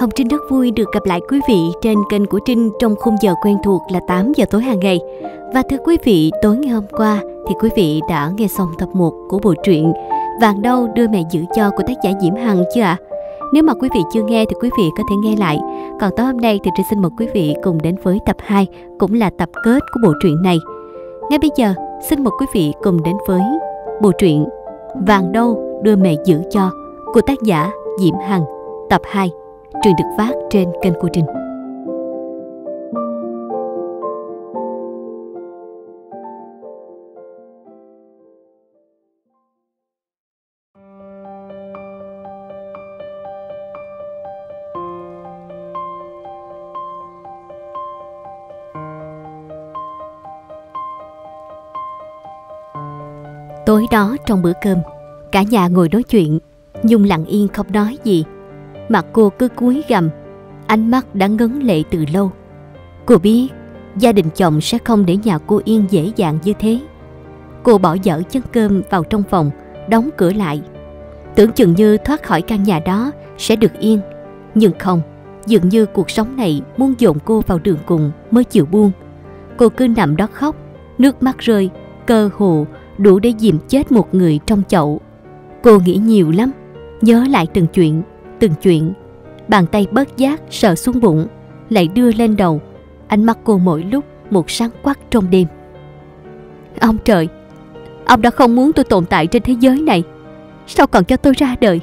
Hồng Trinh rất vui được gặp lại quý vị trên kênh của Trinh trong khung giờ quen thuộc là 8 giờ tối hàng ngày. Và thưa quý vị, tối ngày hôm qua thì quý vị đã nghe xong tập 1 của bộ truyện Vàng đâu đưa mẹ giữ cho của tác giả Diễm Hằng chưa ạ? À? Nếu mà quý vị chưa nghe thì quý vị có thể nghe lại. Còn tối hôm nay thì Trinh xin mời quý vị cùng đến với tập 2 cũng là tập kết của bộ truyện này. Ngay bây giờ, xin mời quý vị cùng đến với bộ truyện Vàng đâu đưa mẹ giữ cho của tác giả Diễm Hằng, tập 2, truyện được phát trên kênh của Trình. Tối đó trong bữa cơm, cả nhà ngồi nói chuyện, Nhung lặng yên không nói gì. Mặt cô cứ cúi gằm, ánh mắt đã ngấn lệ từ lâu. Cô biết gia đình chồng sẽ không để nhà cô yên dễ dàng như thế. Cô bỏ dở chân cơm vào trong phòng, đóng cửa lại. Tưởng chừng như thoát khỏi căn nhà đó sẽ được yên. Nhưng không, dường như cuộc sống này muốn dồn cô vào đường cùng mới chịu buông. Cô cứ nằm đó khóc, nước mắt rơi, cơ hồ đủ để dìm chết một người trong chậu. Cô nghĩ nhiều lắm, nhớ lại từng chuyện, từng chuyện. Bàn tay bớt giác sợ xuống bụng, lại đưa lên đầu. Ánh mắt cô mỗi lúc một sáng quắc trong đêm. Ông trời, ông đã không muốn tôi tồn tại trên thế giới này. Sao còn cho tôi ra đời?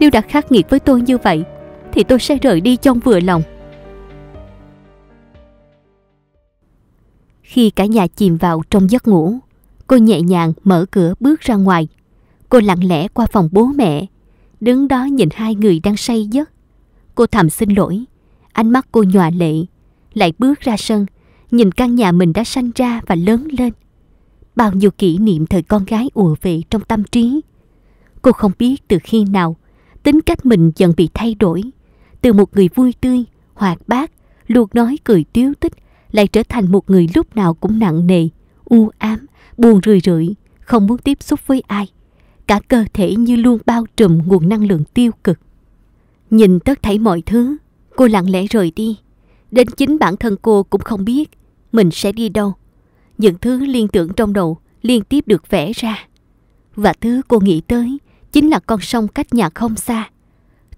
Nếu đã khắc nghiệt với tôi như vậy, thì tôi sẽ rời đi trong vừa lòng. Khi cả nhà chìm vào trong giấc ngủ, Cô nhẹ nhàng mở cửa bước ra ngoài. Cô lặng lẽ qua phòng bố mẹ, đứng đó nhìn hai người đang say giấc. Cô thầm xin lỗi, ánh mắt cô nhòa lệ, lại bước ra sân, nhìn căn nhà mình đã sanh ra và lớn lên. Bao nhiêu kỷ niệm thời con gái ùa về trong tâm trí. Cô không biết từ khi nào, tính cách mình dần bị thay đổi. Từ một người vui tươi, hoạt bát, luôn nói cười tiếu tích, lại trở thành một người lúc nào cũng nặng nề, u ám, buồn rười rượi, không muốn tiếp xúc với ai. Cả cơ thể như luôn bao trùm nguồn năng lượng tiêu cực. Nhìn tất thảy mọi thứ, cô lặng lẽ rời đi. Đến chính bản thân cô cũng không biết mình sẽ đi đâu. Những thứ liên tưởng trong đầu liên tiếp được vẽ ra. Và thứ cô nghĩ tới chính là con sông cách nhà không xa.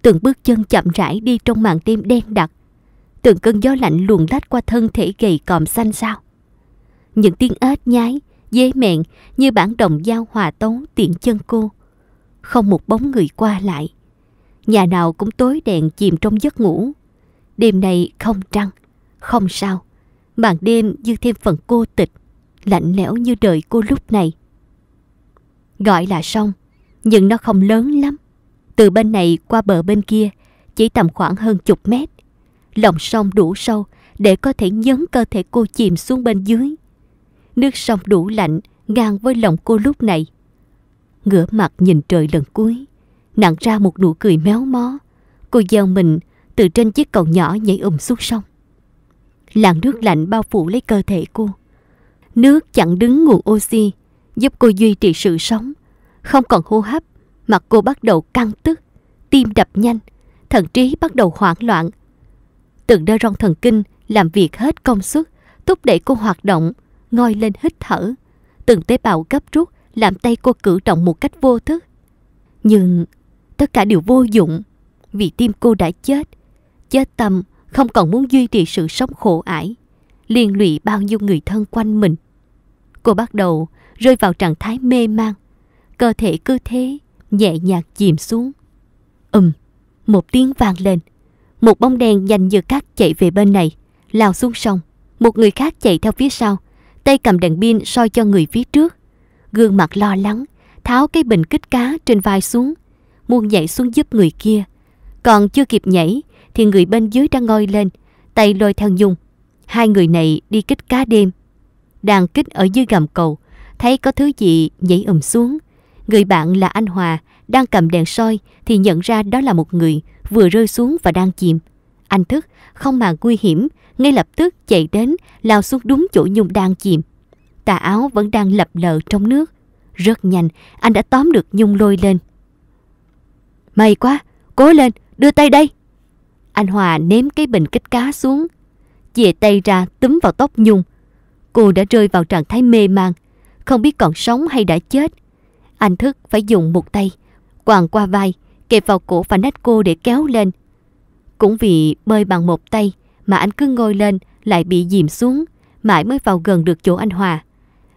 Từng bước chân chậm rãi đi trong màn đêm đen đặc. Từng cơn gió lạnh luồn lách qua thân thể gầy còm xanh xao. Những tiếng ếch nhái dế mẹn như bản đồng giao hòa tấu tiện chân cô. Không một bóng người qua lại. Nhà nào cũng tối đèn chìm trong giấc ngủ. Đêm này không trăng, không sao. Màn đêm như thêm phần cô tịch, lạnh lẽo như đời cô lúc này. Gọi là sông nhưng nó không lớn lắm. Từ bên này qua bờ bên kia, chỉ tầm khoảng hơn chục mét. Lòng sông đủ sâu để có thể nhấn cơ thể cô chìm xuống bên dưới. Nước sông đủ lạnh, ngang với lòng cô lúc này. Ngửa mặt nhìn trời lần cuối, nặng ra một nụ cười méo mó. Cô gieo mình từ trên chiếc cầu nhỏ nhảy ùm xuống sông. Làn nước lạnh bao phủ lấy cơ thể cô. Nước chặn đứng nguồn oxy, giúp cô duy trì sự sống. Không còn hô hấp, mặt cô bắt đầu căng tức, tim đập nhanh, thần trí bắt đầu hoảng loạn. Từng đơ rong thần kinh làm việc hết công suất, thúc đẩy cô hoạt động, ngoi lên hít thở. Từng tế bào gấp rút làm tay cô cử động một cách vô thức. Nhưng tất cả đều vô dụng vì tim cô đã chết. Chết tâm không còn muốn duy trì sự sống khổ ải, liên lụy bao nhiêu người thân quanh mình. Cô bắt đầu rơi vào trạng thái mê man, cơ thể cứ thế nhẹ nhàng chìm xuống. ầm một tiếng vang lên, một bóng đen nhanh như cát chạy về bên này, lao xuống sông, một người khác chạy theo phía sau, tay cầm đèn pin soi cho người phía trước. Gương mặt lo lắng, tháo cái bình kích cá trên vai xuống, muốn nhảy xuống giúp người kia. Còn chưa kịp nhảy thì người bên dưới đang ngoi lên, tay lôi theo Nhung. Hai người này đi kích cá đêm. Đang kích ở dưới gầm cầu, thấy có thứ gì nhảy ầm xuống. Người bạn là anh Hòa, đang cầm đèn soi thì nhận ra đó là một người vừa rơi xuống và đang chìm. Anh thức, không mà nguy hiểm ngay lập tức chạy đến, lao xuống đúng chỗ Nhung đang chìm. Tà áo vẫn đang lập lờ trong nước. Rất nhanh, anh đã tóm được Nhung lôi lên. May quá, cố lên, đưa tay đây. Anh Hòa ném cái bình kích cá xuống, chìa tay ra túm vào tóc Nhung. Cô đã rơi vào trạng thái mê man, không biết còn sống hay đã chết. Anh thức phải dùng một tay, quàng qua vai, kẹp vào cổ và nách cô để kéo lên. Cũng vì bơi bằng một tay mà anh cứ ngồi lên lại bị dìm xuống, mãi mới vào gần được chỗ anh Hòa.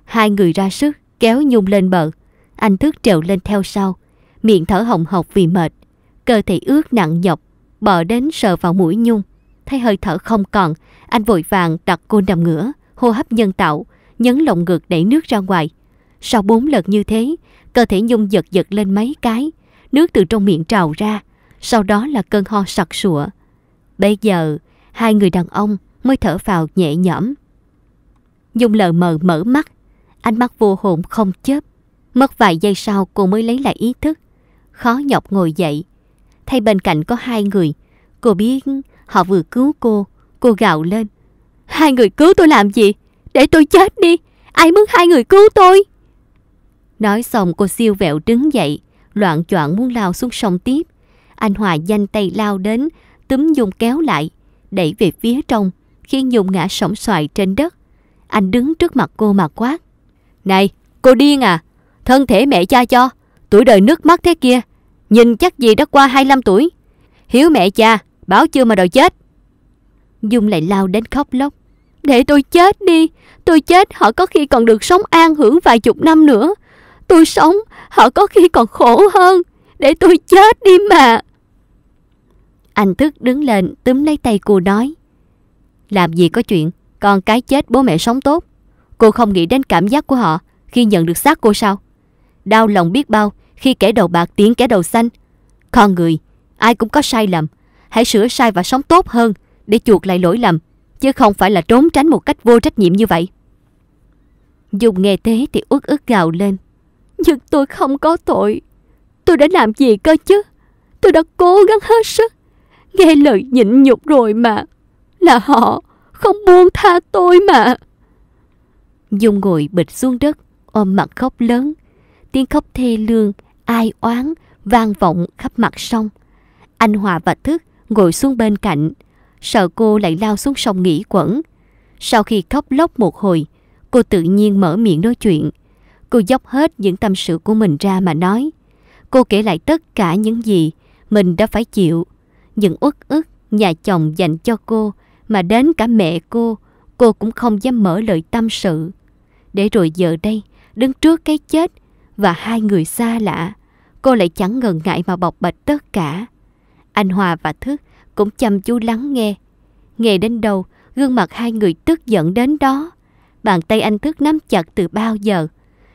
Hai người ra sức kéo Nhung lên bờ, anh thức trèo lên theo sau, miệng thở hồng hộc vì mệt, cơ thể ướt nặng nhọc, bò đến sờ vào mũi Nhung. Thấy hơi thở không còn, anh vội vàng đặt cô nằm ngửa, hô hấp nhân tạo, nhấn lồng ngực đẩy nước ra ngoài. Sau bốn lần như thế, cơ thể Nhung giật giật lên mấy cái, nước từ trong miệng trào ra, sau đó là cơn ho sặc sụa. Bây giờ, hai người đàn ông mới thở vào nhẹ nhõm. Dung lờ mờ mở mắt, ánh mắt vô hồn không chớp. Mất vài giây sau cô mới lấy lại ý thức, khó nhọc ngồi dậy. Thay bên cạnh có hai người, cô biết họ vừa cứu cô, cô gào lên. Hai người cứu tôi làm gì? Để tôi chết đi, ai muốn hai người cứu tôi? Nói xong cô siêu vẹo đứng dậy, loạn choạng muốn lao xuống sông tiếp. Anh Hòa danh tay lao đến, túm Dung kéo lại đẩy về phía trong, khiến Nhung ngã sổng xoài trên đất. Anh đứng trước mặt cô mà quát. Này, cô điên à? Thân thể mẹ cha cho, tuổi đời nước mắt thế kia. Nhìn chắc gì đã qua 25 tuổi. Hiếu mẹ cha, báo chưa mà đòi chết. Dung lại lao đến khóc lóc. Để tôi chết đi, tôi chết họ có khi còn được sống an hưởng vài chục năm nữa. Tôi sống, họ có khi còn khổ hơn. Để tôi chết đi mà. Anh thức đứng lên túm lấy tay cô nói Làm gì có chuyện Con cái chết bố mẹ sống tốt Cô không nghĩ đến cảm giác của họ Khi nhận được xác cô sao Đau lòng biết bao khi kẻ đầu bạc tiến kẻ đầu xanh Con người Ai cũng có sai lầm Hãy sửa sai và sống tốt hơn Để chuộc lại lỗi lầm Chứ không phải là trốn tránh một cách vô trách nhiệm như vậy Dùng nghe thế thì uất ức gào lên Nhưng tôi không có tội Tôi đã làm gì cơ chứ Tôi đã cố gắng hết sức Nghe lời nhịn nhục rồi mà. Là họ không buông tha tôi mà. Dung ngồi bịch xuống đất, ôm mặt khóc lớn. Tiếng khóc thê lương, ai oán, vang vọng khắp mặt sông. Anh Hòa và Thức ngồi xuống bên cạnh, sợ cô lại lao xuống sông nghỉ quẩn. Sau khi khóc lóc một hồi, cô tự nhiên mở miệng nói chuyện. Cô dốc hết những tâm sự của mình ra mà nói. Cô kể lại tất cả những gì mình đã phải chịu những uất ức nhà chồng dành cho cô mà đến cả mẹ cô, cô cũng không dám mở lời tâm sự. Để rồi giờ đây, đứng trước cái chết và hai người xa lạ, cô lại chẳng ngần ngại mà bộc bạch tất cả. Anh Hòa và Thức cũng chăm chú lắng nghe. Nghe đến đâu, gương mặt hai người tức giận đến đó. Bàn tay anh Thức nắm chặt từ bao giờ.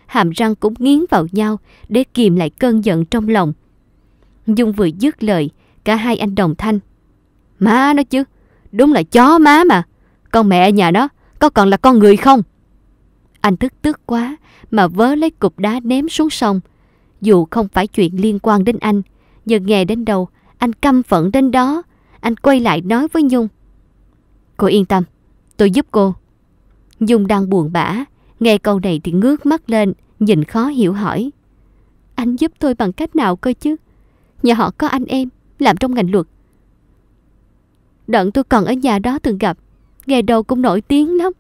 Hàm răng cũng nghiến vào nhau để kìm lại cơn giận trong lòng. Dung vừa dứt lời Cả hai anh đồng thanh. Má nó chứ, đúng là chó má mà. Con mẹ nhà đó có còn là con người không? Anh tức tức quá mà vớ lấy cục đá ném xuống sông. Dù không phải chuyện liên quan đến anh, nhưng nghe đến đâu, anh căm phẫn đến đó. Anh quay lại nói với Nhung. Cô yên tâm, tôi giúp cô. Nhung đang buồn bã, nghe câu này thì ngước mắt lên, nhìn khó hiểu hỏi. Anh giúp tôi bằng cách nào cơ chứ? Nhà họ có anh em, làm trong ngành luật. Đợn tôi còn ở nhà đó từng gặp, nghe đầu cũng nổi tiếng lắm.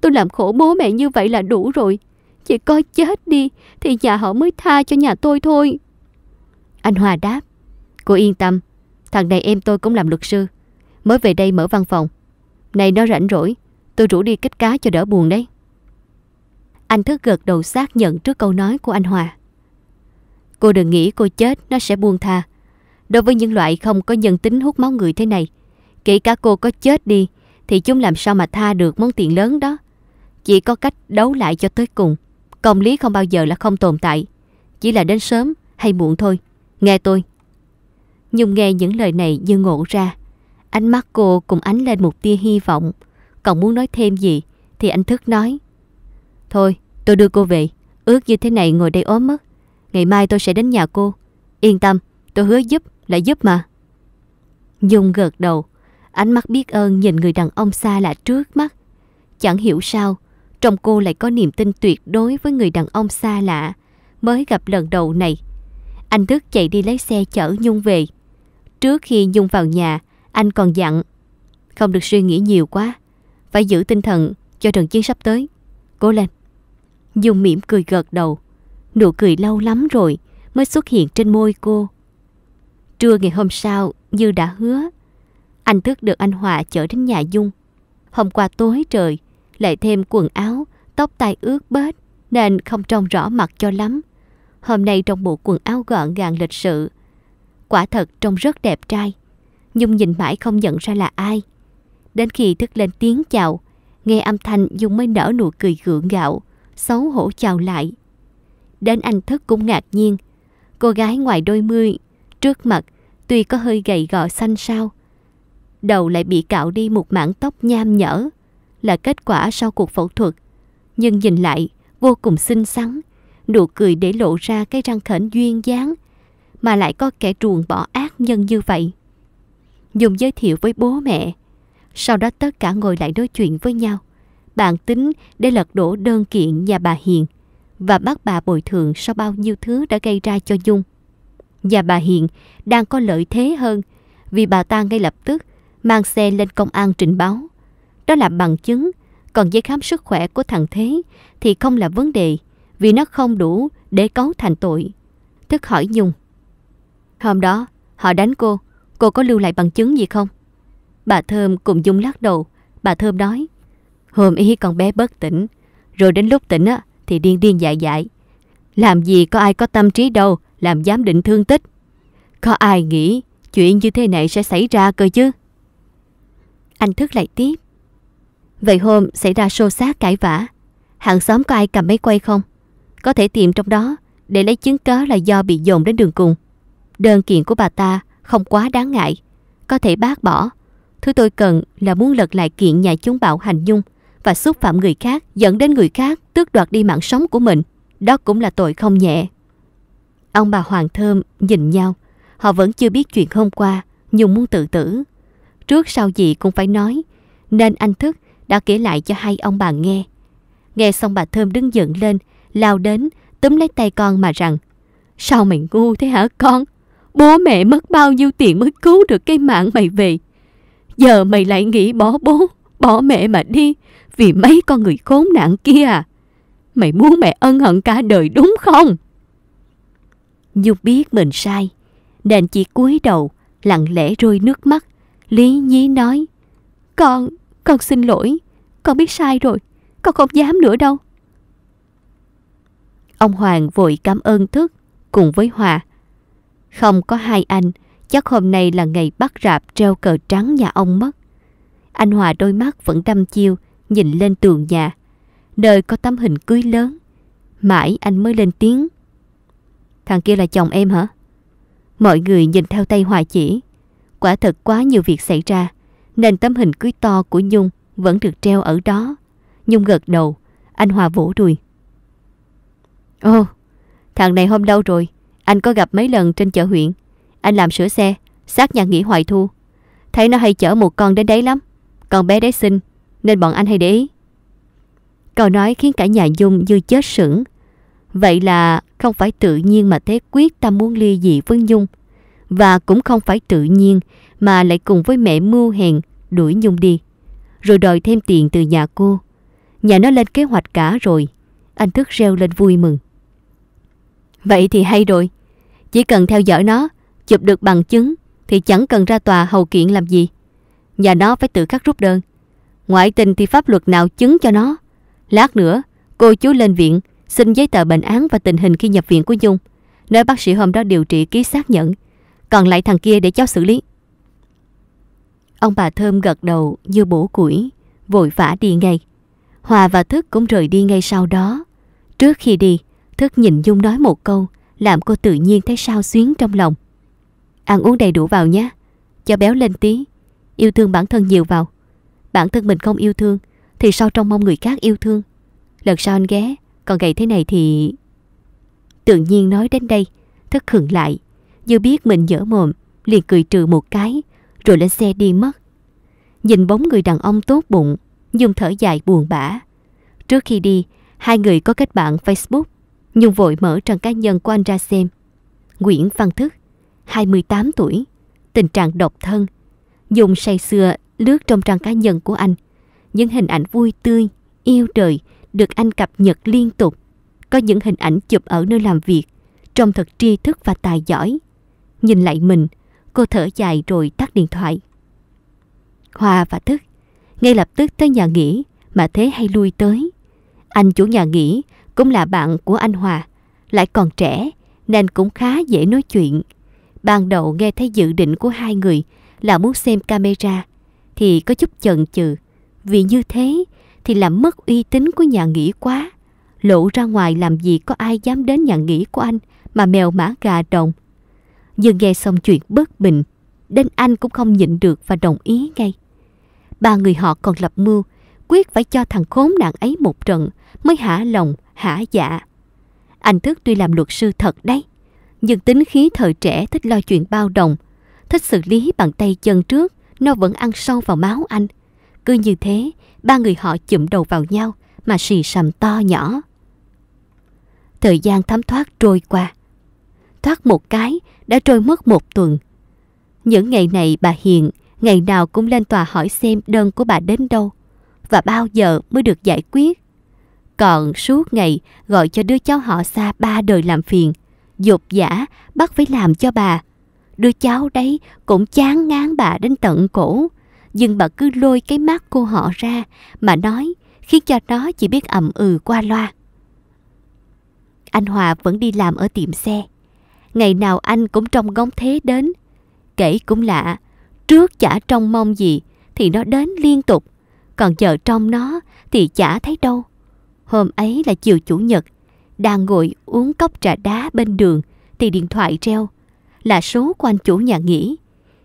Tôi làm khổ bố mẹ như vậy là đủ rồi. Chỉ coi chết đi thì nhà họ mới tha cho nhà tôi thôi. Anh Hòa đáp, cô yên tâm, thằng này em tôi cũng làm luật sư, mới về đây mở văn phòng. Này nó rảnh rỗi, tôi rủ đi kích cá cho đỡ buồn đấy. Anh thức gật đầu xác nhận trước câu nói của anh Hòa. Cô đừng nghĩ cô chết nó sẽ buông tha. Đối với những loại không có nhân tính hút máu người thế này, kể cả cô có chết đi, thì chúng làm sao mà tha được món tiền lớn đó. Chỉ có cách đấu lại cho tới cùng. Công lý không bao giờ là không tồn tại. Chỉ là đến sớm hay muộn thôi. Nghe tôi. Nhung nghe những lời này như ngộ ra. Ánh mắt cô cùng ánh lên một tia hy vọng. Còn muốn nói thêm gì thì anh thức nói. Thôi, tôi đưa cô về. Ước như thế này ngồi đây ốm mất. Ngày mai tôi sẽ đến nhà cô. Yên tâm, tôi hứa giúp lại giúp mà. Dung gợt đầu, ánh mắt biết ơn nhìn người đàn ông xa lạ trước mắt. Chẳng hiểu sao, trong cô lại có niềm tin tuyệt đối với người đàn ông xa lạ mới gặp lần đầu này. Anh Thức chạy đi lấy xe chở Nhung về. Trước khi Nhung vào nhà, anh còn dặn không được suy nghĩ nhiều quá, phải giữ tinh thần cho trận chiến sắp tới. Cố lên. Dung mỉm cười gật đầu, nụ cười lâu lắm rồi mới xuất hiện trên môi cô. Trưa ngày hôm sau, như đã hứa, anh Thức được anh Hòa chở đến nhà Dung. Hôm qua tối trời, lại thêm quần áo, tóc tai ướt bết nên không trông rõ mặt cho lắm. Hôm nay trong bộ quần áo gọn gàng lịch sự, quả thật trông rất đẹp trai. Dung nhìn mãi không nhận ra là ai. Đến khi Thức lên tiếng chào, nghe âm thanh Dung mới nở nụ cười gượng gạo, xấu hổ chào lại. Đến anh Thức cũng ngạc nhiên. Cô gái ngoài đôi mươi Trước mặt, tuy có hơi gầy gò xanh xao, đầu lại bị cạo đi một mảng tóc nham nhở, là kết quả sau cuộc phẫu thuật. Nhưng nhìn lại, vô cùng xinh xắn, nụ cười để lộ ra cái răng khểnh duyên dáng, mà lại có kẻ truồng bỏ ác nhân như vậy. Dùng giới thiệu với bố mẹ, sau đó tất cả ngồi lại nói chuyện với nhau. Bạn tính để lật đổ đơn kiện nhà bà Hiền và bắt bà bồi thường sau bao nhiêu thứ đã gây ra cho Dung và bà Hiền đang có lợi thế hơn vì bà ta ngay lập tức mang xe lên công an trình báo. Đó là bằng chứng, còn giấy khám sức khỏe của thằng Thế thì không là vấn đề vì nó không đủ để cấu thành tội. Thức hỏi Nhung. Hôm đó, họ đánh cô, cô có lưu lại bằng chứng gì không? Bà Thơm cùng Dung lắc đầu, bà Thơm nói. Hôm ý con bé bất tỉnh, rồi đến lúc tỉnh á, thì điên điên dại dại. Làm gì có ai có tâm trí đâu làm giám định thương tích. Có ai nghĩ chuyện như thế này sẽ xảy ra cơ chứ? Anh thức lại tiếp. Vậy hôm xảy ra xô xát cãi vã, hàng xóm có ai cầm máy quay không? Có thể tìm trong đó để lấy chứng cớ là do bị dồn đến đường cùng. Đơn kiện của bà ta không quá đáng ngại, có thể bác bỏ. Thứ tôi cần là muốn lật lại kiện nhà chúng bạo hành nhung và xúc phạm người khác dẫn đến người khác tước đoạt đi mạng sống của mình. Đó cũng là tội không nhẹ. Ông bà Hoàng Thơm nhìn nhau, họ vẫn chưa biết chuyện hôm qua, Nhung muốn tự tử. Trước sau gì cũng phải nói, nên anh Thức đã kể lại cho hai ông bà nghe. Nghe xong bà Thơm đứng dựng lên, lao đến, túm lấy tay con mà rằng Sao mày ngu thế hả con? Bố mẹ mất bao nhiêu tiền mới cứu được cái mạng mày về. Giờ mày lại nghĩ bỏ bố, bỏ mẹ mà đi vì mấy con người khốn nạn kia à? Mày muốn mẹ ân hận cả đời đúng không? Nhung biết mình sai, nên chỉ cúi đầu, lặng lẽ rơi nước mắt. Lý nhí nói, con, con xin lỗi, con biết sai rồi, con không dám nữa đâu. Ông Hoàng vội cảm ơn thức cùng với Hòa. Không có hai anh, chắc hôm nay là ngày bắt rạp treo cờ trắng nhà ông mất. Anh Hòa đôi mắt vẫn đăm chiêu, nhìn lên tường nhà, nơi có tấm hình cưới lớn. Mãi anh mới lên tiếng. Thằng kia là chồng em hả? Mọi người nhìn theo tay Hoài chỉ. Quả thật quá nhiều việc xảy ra, nên tấm hình cưới to của Nhung vẫn được treo ở đó. Nhung gật đầu, anh Hòa vỗ đùi. Ồ, thằng này hôm đâu rồi? Anh có gặp mấy lần trên chợ huyện. Anh làm sửa xe, sát nhà nghỉ Hoài Thu. Thấy nó hay chở một con đến đấy lắm. Con bé đấy xinh, nên bọn anh hay để ý. Câu nói khiến cả nhà Dung như chết sững Vậy là không phải tự nhiên mà Thế quyết tâm muốn ly dị với Nhung. Và cũng không phải tự nhiên mà lại cùng với mẹ mưu hẹn đuổi Nhung đi. Rồi đòi thêm tiền từ nhà cô. Nhà nó lên kế hoạch cả rồi. Anh Thức reo lên vui mừng. Vậy thì hay rồi. Chỉ cần theo dõi nó, chụp được bằng chứng thì chẳng cần ra tòa hầu kiện làm gì. Nhà nó phải tự khắc rút đơn. Ngoại tình thì pháp luật nào chứng cho nó. Lát nữa, cô chú lên viện xin giấy tờ bệnh án và tình hình khi nhập viện của Dung. Nơi bác sĩ hôm đó điều trị ký xác nhận. Còn lại thằng kia để cháu xử lý. Ông bà Thơm gật đầu như bổ củi, vội vã đi ngay. Hòa và Thức cũng rời đi ngay sau đó. Trước khi đi, Thức nhìn Dung nói một câu, làm cô tự nhiên thấy sao xuyến trong lòng. Ăn uống đầy đủ vào nhé, cho béo lên tí, yêu thương bản thân nhiều vào. Bản thân mình không yêu thương, thì sao trông mong người khác yêu thương. Lần sau anh ghé, còn gầy thế này thì... Tự nhiên nói đến đây, thất khựng lại. Như biết mình dở mồm, liền cười trừ một cái, rồi lên xe đi mất. Nhìn bóng người đàn ông tốt bụng, Nhung thở dài buồn bã. Trước khi đi, hai người có kết bạn Facebook. Nhung vội mở trang cá nhân của anh ra xem. Nguyễn Văn Thức, 28 tuổi, tình trạng độc thân. Nhung say xưa lướt trong trang cá nhân của anh. Những hình ảnh vui tươi, yêu đời, được anh cập nhật liên tục. Có những hình ảnh chụp ở nơi làm việc, trông thật tri thức và tài giỏi. Nhìn lại mình, cô thở dài rồi tắt điện thoại. Hòa và Thức ngay lập tức tới nhà nghỉ mà Thế hay lui tới. Anh chủ nhà nghỉ cũng là bạn của anh Hòa, lại còn trẻ nên cũng khá dễ nói chuyện. Ban đầu nghe thấy dự định của hai người là muốn xem camera thì có chút chần chừ vì như thế thì làm mất uy tín của nhà nghỉ quá. Lộ ra ngoài làm gì có ai dám đến nhà nghỉ của anh mà mèo mã gà đồng. Dương nghe xong chuyện bất bình, đến anh cũng không nhịn được và đồng ý ngay. Ba người họ còn lập mưu, quyết phải cho thằng khốn nạn ấy một trận mới hả lòng, hả dạ. Anh Thức tuy làm luật sư thật đấy, nhưng tính khí thời trẻ thích lo chuyện bao đồng, thích xử lý bằng tay chân trước, nó vẫn ăn sâu vào máu anh. Cứ như thế, ba người họ chụm đầu vào nhau mà xì sầm to nhỏ. Thời gian thấm thoát trôi qua. Thoát một cái đã trôi mất một tuần. Những ngày này bà Hiền ngày nào cũng lên tòa hỏi xem đơn của bà đến đâu và bao giờ mới được giải quyết. Còn suốt ngày gọi cho đứa cháu họ xa ba đời làm phiền, dục giả bắt phải làm cho bà. Đứa cháu đấy cũng chán ngán bà đến tận cổ, nhưng bà cứ lôi cái mắt cô họ ra mà nói khiến cho nó chỉ biết ậm ừ qua loa. Anh Hòa vẫn đi làm ở tiệm xe. Ngày nào anh cũng trông ngóng thế đến. Kể cũng lạ, trước chả trông mong gì thì nó đến liên tục. Còn giờ trong nó thì chả thấy đâu. Hôm ấy là chiều chủ nhật, đang ngồi uống cốc trà đá bên đường thì điện thoại reo Là số của anh chủ nhà nghỉ.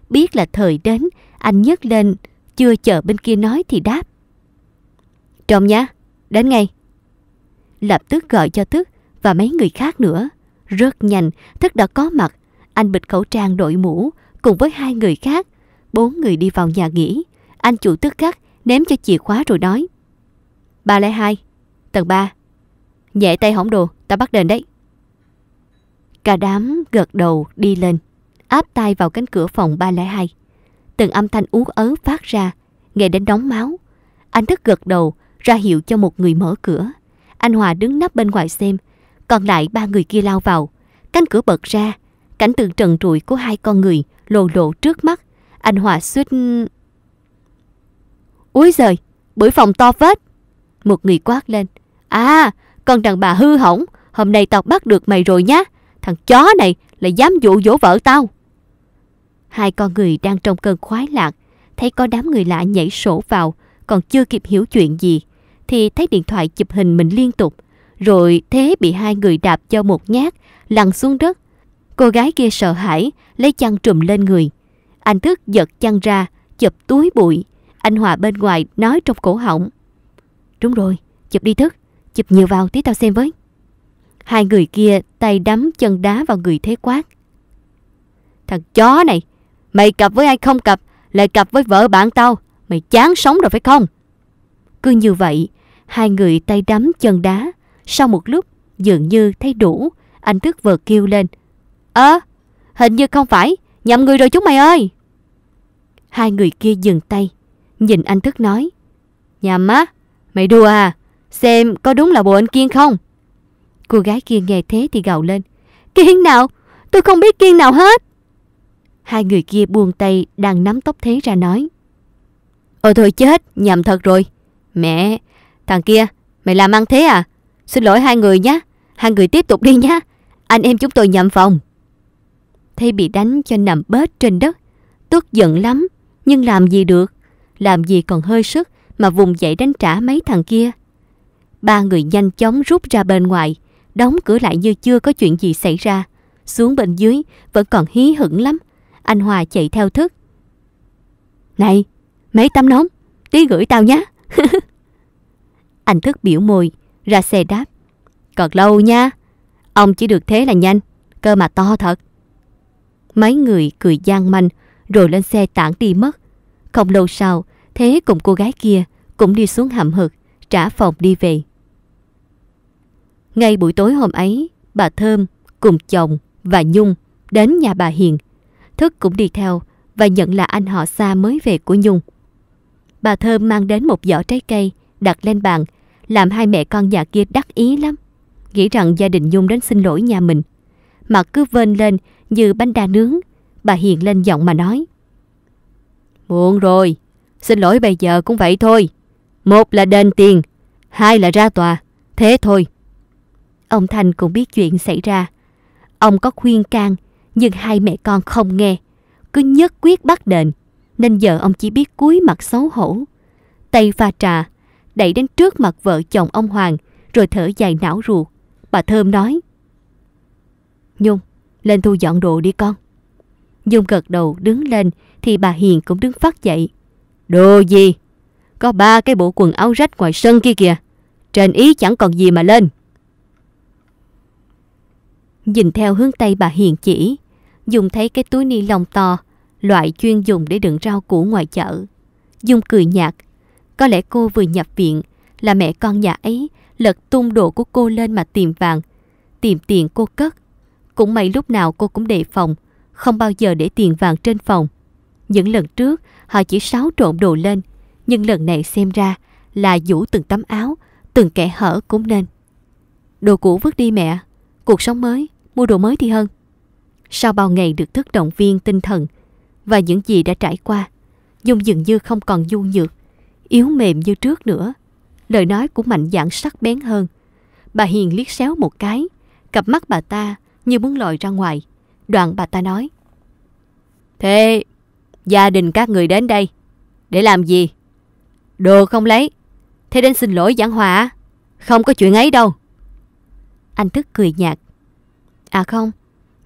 Biết là thời đến anh nhấc lên, chưa chờ bên kia nói thì đáp. Trông nhá, đến ngay. Lập tức gọi cho Thức và mấy người khác nữa. Rất nhanh, Thức đã có mặt. Anh bịt khẩu trang đội mũ cùng với hai người khác. Bốn người đi vào nhà nghỉ. Anh chủ Tức gắt ném cho chìa khóa rồi nói. Ba lẻ hai, tầng ba. Nhẹ tay hỏng đồ, ta bắt đền đấy. Cả đám gật đầu đi lên, áp tay vào cánh cửa phòng 302. Từng âm thanh ú ớ phát ra, nghe đến đóng máu. Anh thức gật đầu, ra hiệu cho một người mở cửa. Anh Hòa đứng nấp bên ngoài xem, còn lại ba người kia lao vào. Cánh cửa bật ra, cảnh tượng trần trụi của hai con người lồ lộ trước mắt. Anh Hòa suýt... Úi giời, bưởi phòng to phết. Một người quát lên. À, con đàn bà hư hỏng, hôm nay tao bắt được mày rồi nhá. Thằng chó này lại dám dụ dỗ vợ tao. Hai con người đang trong cơn khoái lạc, thấy có đám người lạ nhảy sổ vào, còn chưa kịp hiểu chuyện gì, thì thấy điện thoại chụp hình mình liên tục, rồi thế bị hai người đạp cho một nhát, lăn xuống đất. Cô gái kia sợ hãi, lấy chăn trùm lên người. Anh Thức giật chăn ra, chụp túi bụi. Anh Hòa bên ngoài nói trong cổ họng. Đúng rồi, chụp đi Thức, chụp nhiều vào tí tao xem với. Hai người kia tay đấm chân đá vào người thế quát. Thằng chó này, Mày cặp với ai không cặp Lại cặp với vợ bạn tao Mày chán sống rồi phải không Cứ như vậy Hai người tay đắm chân đá Sau một lúc dường như thấy đủ Anh thức vừa kêu lên Ơ à, hình như không phải Nhầm người rồi chúng mày ơi Hai người kia dừng tay Nhìn anh thức nói Nhầm á Mày đùa à Xem có đúng là bộ anh Kiên không Cô gái kia nghe thế thì gào lên Kiên nào Tôi không biết Kiên nào hết Hai người kia buông tay đang nắm tóc thế ra nói. Ôi ờ thôi chết, nhầm thật rồi. Mẹ, thằng kia, mày làm ăn thế à? Xin lỗi hai người nhé, hai người tiếp tục đi nhé. Anh em chúng tôi nhầm phòng. Thế bị đánh cho nằm bết trên đất. Tức giận lắm, nhưng làm gì được. Làm gì còn hơi sức mà vùng dậy đánh trả mấy thằng kia. Ba người nhanh chóng rút ra bên ngoài, đóng cửa lại như chưa có chuyện gì xảy ra. Xuống bên dưới vẫn còn hí hửng lắm. Anh Hòa chạy theo thức. Này, mấy tấm nóng, tí gửi tao nhé. anh thức biểu môi, ra xe đáp. Còn lâu nha, ông chỉ được thế là nhanh, cơ mà to thật. Mấy người cười gian manh, rồi lên xe tản đi mất. Không lâu sau, Thế cùng cô gái kia cũng đi xuống hầm hực, trả phòng đi về. Ngay buổi tối hôm ấy, bà Thơm cùng chồng và Nhung đến nhà bà Hiền Thức cũng đi theo và nhận là anh họ xa mới về của Nhung. Bà Thơm mang đến một giỏ trái cây, đặt lên bàn, làm hai mẹ con nhà kia đắc ý lắm. Nghĩ rằng gia đình Nhung đến xin lỗi nhà mình. Mặt cứ vên lên như bánh đa nướng, bà Hiền lên giọng mà nói. Muộn rồi, xin lỗi bây giờ cũng vậy thôi. Một là đền tiền, hai là ra tòa, thế thôi. Ông Thành cũng biết chuyện xảy ra. Ông có khuyên can nhưng hai mẹ con không nghe, cứ nhất quyết bắt đền, nên giờ ông chỉ biết cúi mặt xấu hổ. Tay pha trà, đẩy đến trước mặt vợ chồng ông Hoàng, rồi thở dài não ruột. Bà Thơm nói, Nhung, lên thu dọn đồ đi con. Nhung gật đầu đứng lên thì bà Hiền cũng đứng phát dậy. Đồ gì? Có ba cái bộ quần áo rách ngoài sân kia kìa. Trên ý chẳng còn gì mà lên. Nhìn theo hướng tay bà Hiền chỉ, dùng thấy cái túi ni lông to, loại chuyên dùng để đựng rau củ ngoài chợ. Dung cười nhạt. Có lẽ cô vừa nhập viện là mẹ con nhà ấy lật tung đồ của cô lên mà tìm vàng. Tìm tiền cô cất. Cũng may lúc nào cô cũng đề phòng, không bao giờ để tiền vàng trên phòng. Những lần trước họ chỉ sáo trộn đồ lên, nhưng lần này xem ra là vũ từng tấm áo, từng kẻ hở cũng nên. Đồ cũ vứt đi mẹ, cuộc sống mới, mua đồ mới thì hơn sau bao ngày được thức động viên tinh thần và những gì đã trải qua, Dung dường như không còn du nhược, yếu mềm như trước nữa. Lời nói cũng mạnh dạn sắc bén hơn. Bà Hiền liếc xéo một cái, cặp mắt bà ta như muốn lòi ra ngoài. Đoạn bà ta nói. Thế gia đình các người đến đây để làm gì? Đồ không lấy, thế đến xin lỗi giảng hòa Không có chuyện ấy đâu. Anh thức cười nhạt. À không,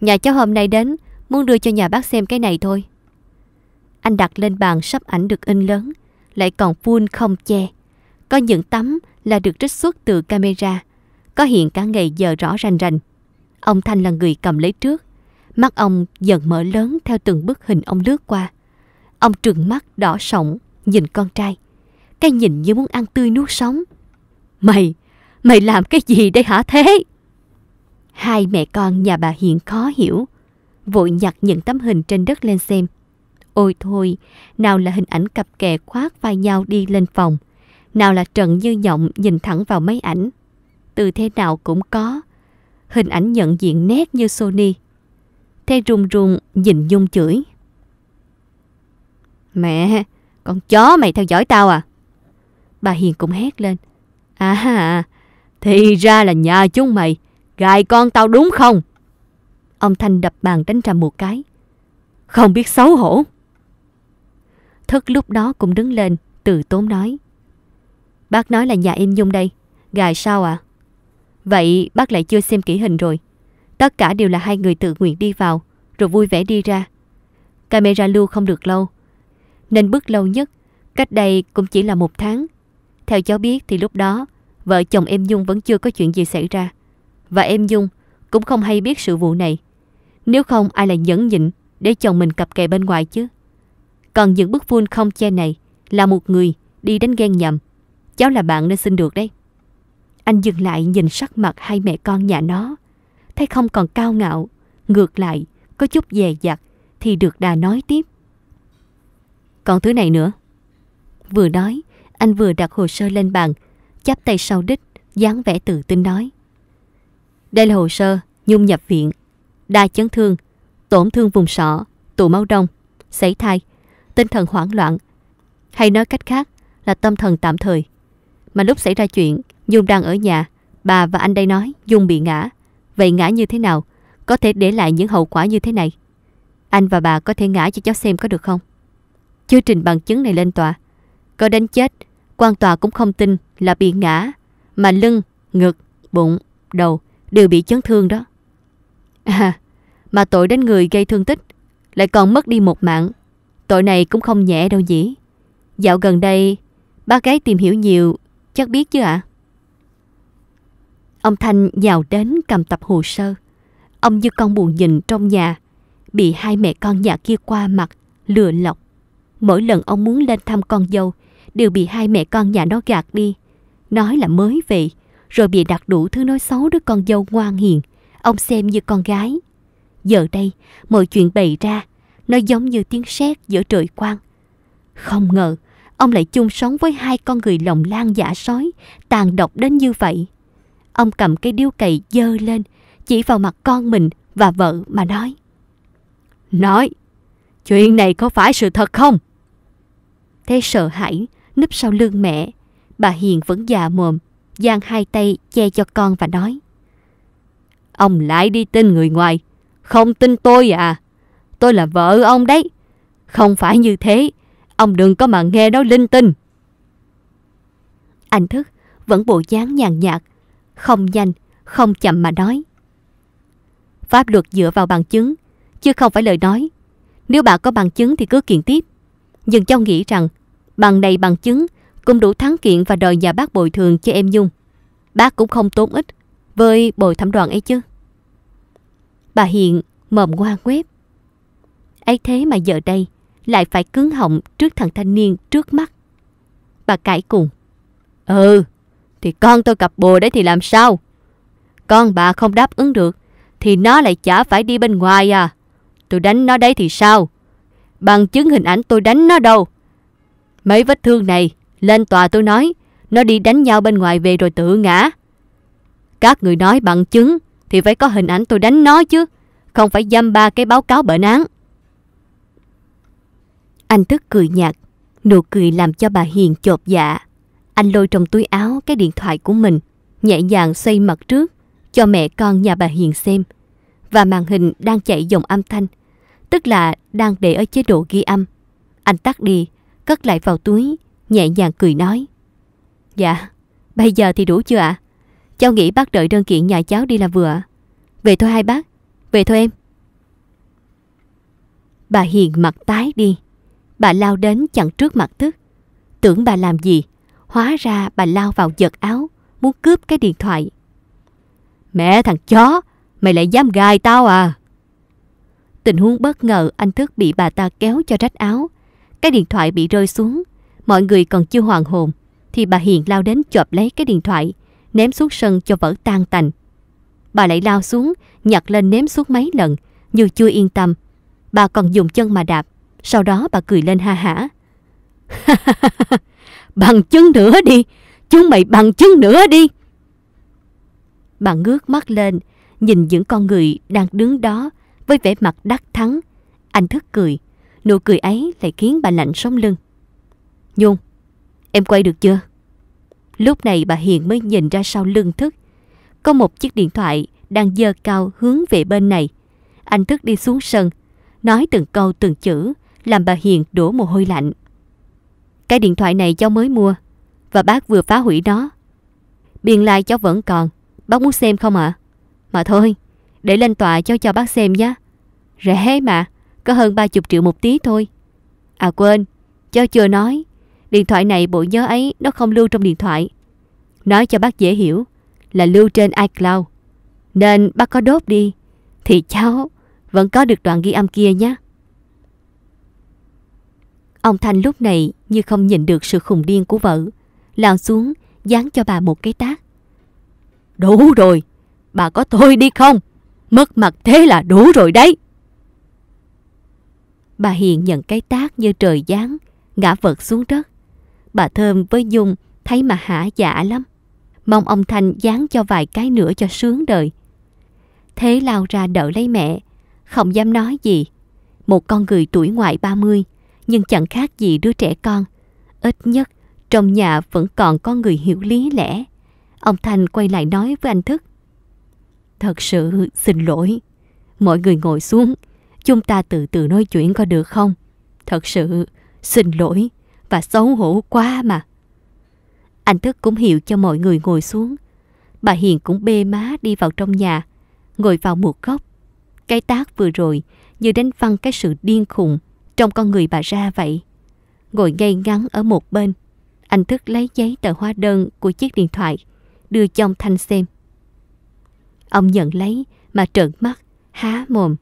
Nhà cháu hôm nay đến, muốn đưa cho nhà bác xem cái này thôi. Anh đặt lên bàn sắp ảnh được in lớn, lại còn full không che. Có những tấm là được trích xuất từ camera, có hiện cả ngày giờ rõ rành rành. Ông Thanh là người cầm lấy trước, mắt ông dần mở lớn theo từng bức hình ông lướt qua. Ông trừng mắt đỏ sọng, nhìn con trai. Cái nhìn như muốn ăn tươi nuốt sống. Mày, mày làm cái gì đây hả thế? Hai mẹ con nhà bà Hiền khó hiểu, vội nhặt những tấm hình trên đất lên xem. Ôi thôi, nào là hình ảnh cặp kè khoác vai nhau đi lên phòng, nào là trận như nhộng nhìn thẳng vào máy ảnh. Từ thế nào cũng có, hình ảnh nhận diện nét như Sony. Thế run run nhìn Dung chửi. Mẹ, con chó mày theo dõi tao à? Bà Hiền cũng hét lên. À, thì ra là nhà chúng mày Gài con tao đúng không? Ông Thanh đập bàn đánh trầm một cái. Không biết xấu hổ. Thất lúc đó cũng đứng lên, từ tốn nói. Bác nói là nhà em Nhung đây, gài sao ạ? À? Vậy bác lại chưa xem kỹ hình rồi. Tất cả đều là hai người tự nguyện đi vào, rồi vui vẻ đi ra. Camera lưu không được lâu, nên bước lâu nhất, cách đây cũng chỉ là một tháng. Theo cháu biết thì lúc đó, vợ chồng em Nhung vẫn chưa có chuyện gì xảy ra và em Dung cũng không hay biết sự vụ này. Nếu không ai lại nhẫn nhịn để chồng mình cặp kè bên ngoài chứ. Còn những bức vun không che này là một người đi đánh ghen nhầm. Cháu là bạn nên xin được đấy. Anh dừng lại nhìn sắc mặt hai mẹ con nhà nó. Thấy không còn cao ngạo, ngược lại, có chút dè dặt thì được đà nói tiếp. Còn thứ này nữa. Vừa nói, anh vừa đặt hồ sơ lên bàn, chắp tay sau đích, dáng vẻ tự tin nói. Đây là hồ sơ Nhung nhập viện, đa chấn thương, tổn thương vùng sọ, tụ máu đông, sảy thai, tinh thần hoảng loạn. Hay nói cách khác là tâm thần tạm thời. Mà lúc xảy ra chuyện, nhung đang ở nhà, bà và anh đây nói Dung bị ngã. Vậy ngã như thế nào? Có thể để lại những hậu quả như thế này. Anh và bà có thể ngã cho cháu xem có được không? Chưa trình bằng chứng này lên tòa. Có đánh chết, quan tòa cũng không tin là bị ngã, mà lưng, ngực, bụng, đầu đều bị chấn thương đó. À, mà tội đến người gây thương tích, lại còn mất đi một mạng. Tội này cũng không nhẹ đâu nhỉ. Dạo gần đây, ba gái tìm hiểu nhiều, chắc biết chứ ạ. Ông Thanh vào đến cầm tập hồ sơ. Ông như con buồn nhìn trong nhà, bị hai mẹ con nhà kia qua mặt, lừa lọc. Mỗi lần ông muốn lên thăm con dâu, đều bị hai mẹ con nhà nó gạt đi. Nói là mới về, rồi bị đặt đủ thứ nói xấu đứa con dâu ngoan hiền. Ông xem như con gái. Giờ đây, mọi chuyện bày ra, nó giống như tiếng sét giữa trời quang. Không ngờ, ông lại chung sống với hai con người lòng lan giả sói, tàn độc đến như vậy. Ông cầm cái điếu cày dơ lên, chỉ vào mặt con mình và vợ mà nói. Nói, chuyện này có phải sự thật không? Thế sợ hãi, núp sau lưng mẹ, bà Hiền vẫn già mồm, giang hai tay che cho con và nói. Ông lại đi tin người ngoài, không tin tôi à. Tôi là vợ ông đấy. Không phải như thế, ông đừng có mà nghe nói linh tinh. Anh thức vẫn bộ dáng nhàn nhạt, không nhanh, không chậm mà nói. Pháp luật dựa vào bằng chứng, chứ không phải lời nói. Nếu bà có bằng chứng thì cứ kiện tiếp. Nhưng cháu nghĩ rằng bằng này bằng chứng cũng đủ thắng kiện và đòi nhà bác bồi thường cho em Nhung. Bác cũng không tốn ít với bồi thẩm đoàn ấy chứ. Bà Hiền mồm qua quép. ấy thế mà giờ đây lại phải cứng họng trước thằng thanh niên trước mắt. Bà cãi cùng. Ừ, thì con tôi cặp bồ đấy thì làm sao? Con bà không đáp ứng được thì nó lại chả phải đi bên ngoài à. Tôi đánh nó đấy thì sao? Bằng chứng hình ảnh tôi đánh nó đâu. Mấy vết thương này lên tòa tôi nói, nó đi đánh nhau bên ngoài về rồi tự ngã. Các người nói bằng chứng thì phải có hình ảnh tôi đánh nó chứ, không phải dăm ba cái báo cáo bệnh án. Anh thức cười nhạt, nụ cười làm cho bà Hiền chột dạ. Anh lôi trong túi áo cái điện thoại của mình, nhẹ nhàng xoay mặt trước cho mẹ con nhà bà Hiền xem. Và màn hình đang chạy dòng âm thanh, tức là đang để ở chế độ ghi âm. Anh tắt đi, cất lại vào túi, nhẹ nhàng cười nói. Dạ, bây giờ thì đủ chưa ạ? À? Cháu nghĩ bác đợi đơn kiện nhà cháu đi là vừa Về thôi hai bác, về thôi em. Bà Hiền mặt tái đi. Bà lao đến chặn trước mặt tức. Tưởng bà làm gì, hóa ra bà lao vào giật áo, muốn cướp cái điện thoại. Mẹ thằng chó, mày lại dám gai tao à? Tình huống bất ngờ anh Thức bị bà ta kéo cho rách áo. Cái điện thoại bị rơi xuống. Mọi người còn chưa hoàn hồn thì bà Hiền lao đến chộp lấy cái điện thoại ném xuống sân cho vỡ tan tành. Bà lại lao xuống, nhặt lên ném xuống mấy lần, như chưa yên tâm. Bà còn dùng chân mà đạp, sau đó bà cười lên ha hả. bằng chân nữa đi, chúng mày bằng chân nữa đi. Bà ngước mắt lên, nhìn những con người đang đứng đó với vẻ mặt đắc thắng. Anh thức cười, nụ cười ấy lại khiến bà lạnh sống lưng. Nhung, em quay được chưa? Lúc này bà Hiền mới nhìn ra sau lưng thức. Có một chiếc điện thoại đang dơ cao hướng về bên này. Anh thức đi xuống sân, nói từng câu từng chữ, làm bà Hiền đổ mồ hôi lạnh. Cái điện thoại này cháu mới mua, và bác vừa phá hủy nó. Biên lai like cháu vẫn còn, bác muốn xem không ạ? Mà thôi, để lên tòa cháu cho bác xem nhé. Rẻ mà, có hơn 30 triệu một tí thôi. À quên, cháu chưa nói, Điện thoại này bộ nhớ ấy nó không lưu trong điện thoại. Nói cho bác dễ hiểu là lưu trên iCloud. Nên bác có đốt đi thì cháu vẫn có được đoạn ghi âm kia nhé. Ông Thanh lúc này như không nhìn được sự khùng điên của vợ. Lao xuống dán cho bà một cái tát. Đủ rồi, bà có thôi đi không? Mất mặt thế là đủ rồi đấy. Bà Hiền nhận cái tác như trời giáng, ngã vật xuống đất. Bà Thơm với Dung thấy mà hả dạ lắm. Mong ông Thanh dán cho vài cái nữa cho sướng đời. Thế lao ra đỡ lấy mẹ, không dám nói gì. Một con người tuổi ngoại mươi nhưng chẳng khác gì đứa trẻ con. Ít nhất, trong nhà vẫn còn có người hiểu lý lẽ. Ông Thanh quay lại nói với anh Thức. Thật sự xin lỗi. Mọi người ngồi xuống, chúng ta từ từ nói chuyện có được không? Thật sự xin lỗi và xấu hổ quá mà. Anh Thức cũng hiệu cho mọi người ngồi xuống. Bà Hiền cũng bê má đi vào trong nhà, ngồi vào một góc. Cái tác vừa rồi như đánh văng cái sự điên khùng trong con người bà ra vậy. Ngồi ngay ngắn ở một bên, anh Thức lấy giấy tờ hóa đơn của chiếc điện thoại, đưa cho ông Thanh xem. Ông nhận lấy mà trợn mắt, há mồm.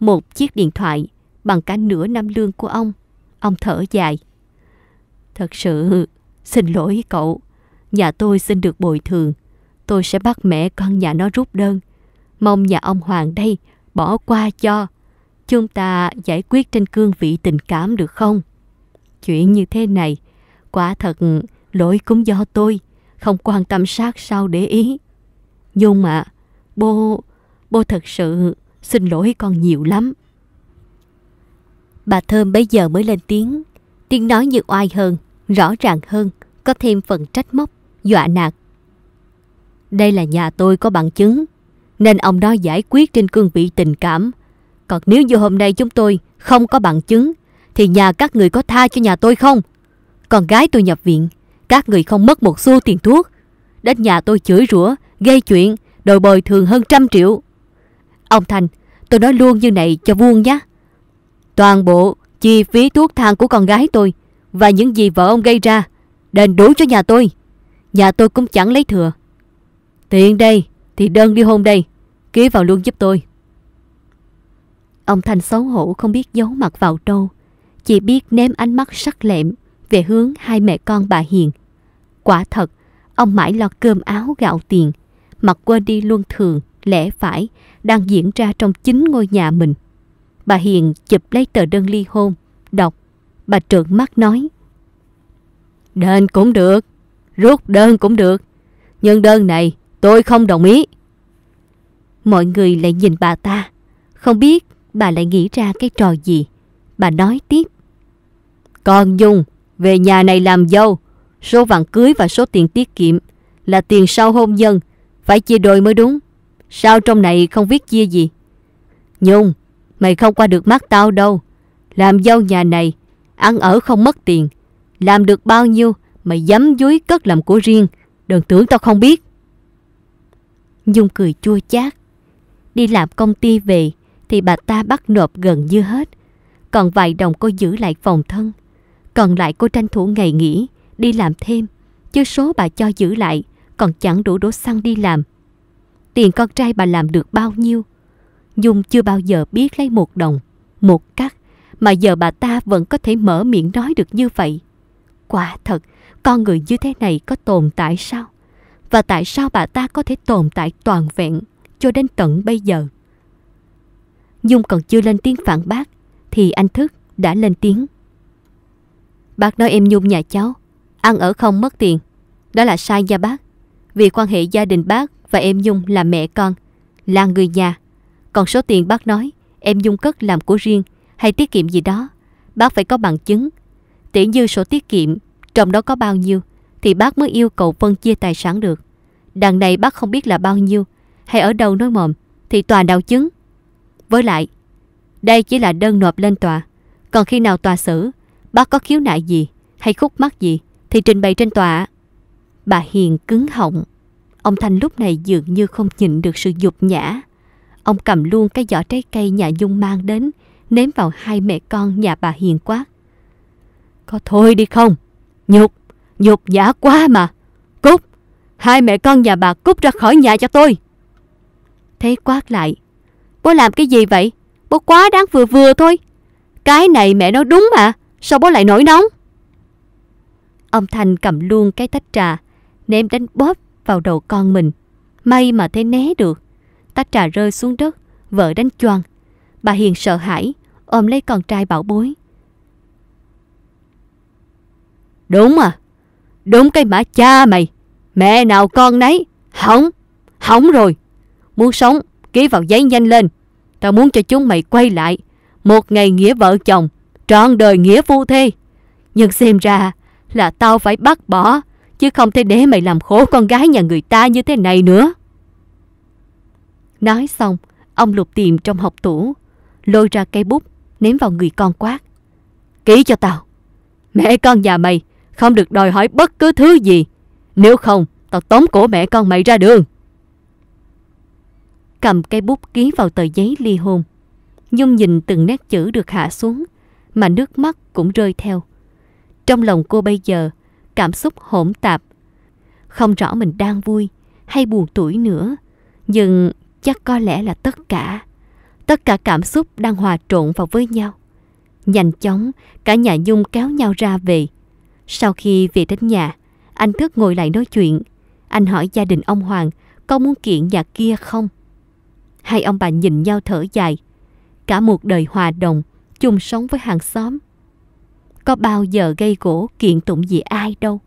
Một chiếc điện thoại bằng cả nửa năm lương của ông. Ông thở dài. Thật sự, xin lỗi cậu. Nhà tôi xin được bồi thường. Tôi sẽ bắt mẹ con nhà nó rút đơn. Mong nhà ông Hoàng đây bỏ qua cho. Chúng ta giải quyết trên cương vị tình cảm được không? Chuyện như thế này, quả thật lỗi cũng do tôi. Không quan tâm sát sao để ý. Nhung mà bố, bố thật sự xin lỗi con nhiều lắm. Bà Thơm bây giờ mới lên tiếng, tiếng nói như oai hơn rõ ràng hơn, có thêm phần trách móc, dọa nạt. Đây là nhà tôi có bằng chứng, nên ông đó giải quyết trên cương vị tình cảm. Còn nếu như hôm nay chúng tôi không có bằng chứng, thì nhà các người có tha cho nhà tôi không? Con gái tôi nhập viện, các người không mất một xu tiền thuốc. Đến nhà tôi chửi rủa, gây chuyện, đòi bồi thường hơn trăm triệu. Ông Thành, tôi nói luôn như này cho vuông nhé. Toàn bộ chi phí thuốc thang của con gái tôi và những gì vợ ông gây ra Đền đủ cho nhà tôi Nhà tôi cũng chẳng lấy thừa Tiền đây thì đơn đi hôn đây Ký vào luôn giúp tôi Ông Thành xấu hổ không biết giấu mặt vào đâu Chỉ biết ném ánh mắt sắc lẹm Về hướng hai mẹ con bà Hiền Quả thật Ông mãi lo cơm áo gạo tiền Mà quên đi luôn thường lẽ phải Đang diễn ra trong chính ngôi nhà mình Bà Hiền chụp lấy tờ đơn ly hôn Đọc Bà trợn mắt nói. Đền cũng được, rút đơn cũng được. Nhưng đơn này tôi không đồng ý. Mọi người lại nhìn bà ta. Không biết bà lại nghĩ ra cái trò gì. Bà nói tiếp. con Dung, về nhà này làm dâu. Số vàng cưới và số tiền tiết kiệm là tiền sau hôn nhân. Phải chia đôi mới đúng. Sao trong này không viết chia gì? Nhung, mày không qua được mắt tao đâu. Làm dâu nhà này ăn ở không mất tiền, làm được bao nhiêu mà dám dúi cất làm của riêng, đừng tưởng tao không biết. Nhung cười chua chát. Đi làm công ty về thì bà ta bắt nộp gần như hết. Còn vài đồng cô giữ lại phòng thân. Còn lại cô tranh thủ ngày nghỉ, đi làm thêm. Chứ số bà cho giữ lại còn chẳng đủ đổ xăng đi làm. Tiền con trai bà làm được bao nhiêu? Nhung chưa bao giờ biết lấy một đồng, một cắt mà giờ bà ta vẫn có thể mở miệng nói được như vậy. Quả thật, con người như thế này có tồn tại sao? Và tại sao bà ta có thể tồn tại toàn vẹn cho đến tận bây giờ? Dung còn chưa lên tiếng phản bác, thì anh Thức đã lên tiếng. Bác nói em Nhung nhà cháu, ăn ở không mất tiền. Đó là sai gia bác. Vì quan hệ gia đình bác và em Nhung là mẹ con, là người nhà. Còn số tiền bác nói, em Nhung cất làm của riêng, hay tiết kiệm gì đó, bác phải có bằng chứng. Tỷ như sổ tiết kiệm, trong đó có bao nhiêu, thì bác mới yêu cầu phân chia tài sản được. Đằng này bác không biết là bao nhiêu, hay ở đâu nói mồm, thì tòa nào chứng. Với lại, đây chỉ là đơn nộp lên tòa, còn khi nào tòa xử, bác có khiếu nại gì hay khúc mắc gì thì trình bày trên tòa. Bà Hiền cứng họng. Ông Thanh lúc này dường như không nhịn được sự dục nhã. Ông cầm luôn cái giỏ trái cây nhà Dung mang đến, ném vào hai mẹ con nhà bà Hiền quá. Có thôi đi không? Nhục, nhục giả quá mà. Cút, hai mẹ con nhà bà cút ra khỏi nhà cho tôi. Thế quát lại. Bố làm cái gì vậy? Bố quá đáng vừa vừa thôi. Cái này mẹ nói đúng mà, sao bố lại nổi nóng? Ông Thành cầm luôn cái tách trà, ném đánh bóp vào đầu con mình. May mà thế né được. Tách trà rơi xuống đất, vợ đánh choang. Bà Hiền sợ hãi, ôm lấy con trai bảo bối. Đúng à, đúng cái mã cha mày, mẹ nào con nấy, hỏng, hỏng rồi. Muốn sống, ký vào giấy nhanh lên, tao muốn cho chúng mày quay lại. Một ngày nghĩa vợ chồng, trọn đời nghĩa phu thê. Nhưng xem ra là tao phải bắt bỏ, chứ không thể để mày làm khổ con gái nhà người ta như thế này nữa. Nói xong, ông lục tìm trong học tủ, lôi ra cây bút, ném vào người con quát. Ký cho tao. Mẹ con nhà mày không được đòi hỏi bất cứ thứ gì. Nếu không, tao tống cổ mẹ con mày ra đường. Cầm cây bút ký vào tờ giấy ly hôn. Nhung nhìn từng nét chữ được hạ xuống, mà nước mắt cũng rơi theo. Trong lòng cô bây giờ, cảm xúc hỗn tạp. Không rõ mình đang vui hay buồn tuổi nữa, nhưng chắc có lẽ là tất cả. Tất cả cảm xúc đang hòa trộn vào với nhau. Nhanh chóng, cả nhà Nhung kéo nhau ra về. Sau khi về đến nhà, anh Thức ngồi lại nói chuyện. Anh hỏi gia đình ông Hoàng có muốn kiện nhà kia không? Hai ông bà nhìn nhau thở dài. Cả một đời hòa đồng, chung sống với hàng xóm. Có bao giờ gây gỗ kiện tụng gì ai đâu.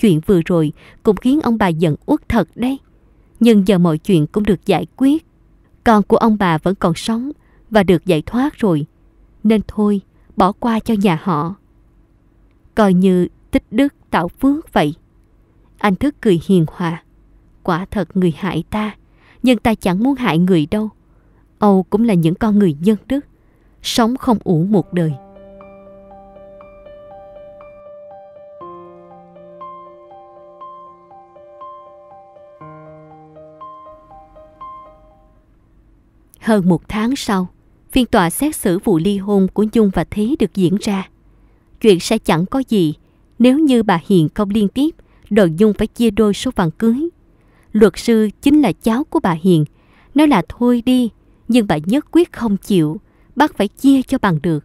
Chuyện vừa rồi cũng khiến ông bà giận uất thật đấy. Nhưng giờ mọi chuyện cũng được giải quyết. Con của ông bà vẫn còn sống và được giải thoát rồi. Nên thôi, bỏ qua cho nhà họ. Coi như tích đức tạo phước vậy. Anh thức cười hiền hòa. Quả thật người hại ta, nhưng ta chẳng muốn hại người đâu. Âu cũng là những con người nhân đức, sống không ủ một đời. Hơn một tháng sau, phiên tòa xét xử vụ ly hôn của Dung và Thế được diễn ra. Chuyện sẽ chẳng có gì nếu như bà Hiền không liên tiếp đòi Dung phải chia đôi số vàng cưới. Luật sư chính là cháu của bà Hiền, nói là thôi đi, nhưng bà nhất quyết không chịu, bác phải chia cho bằng được.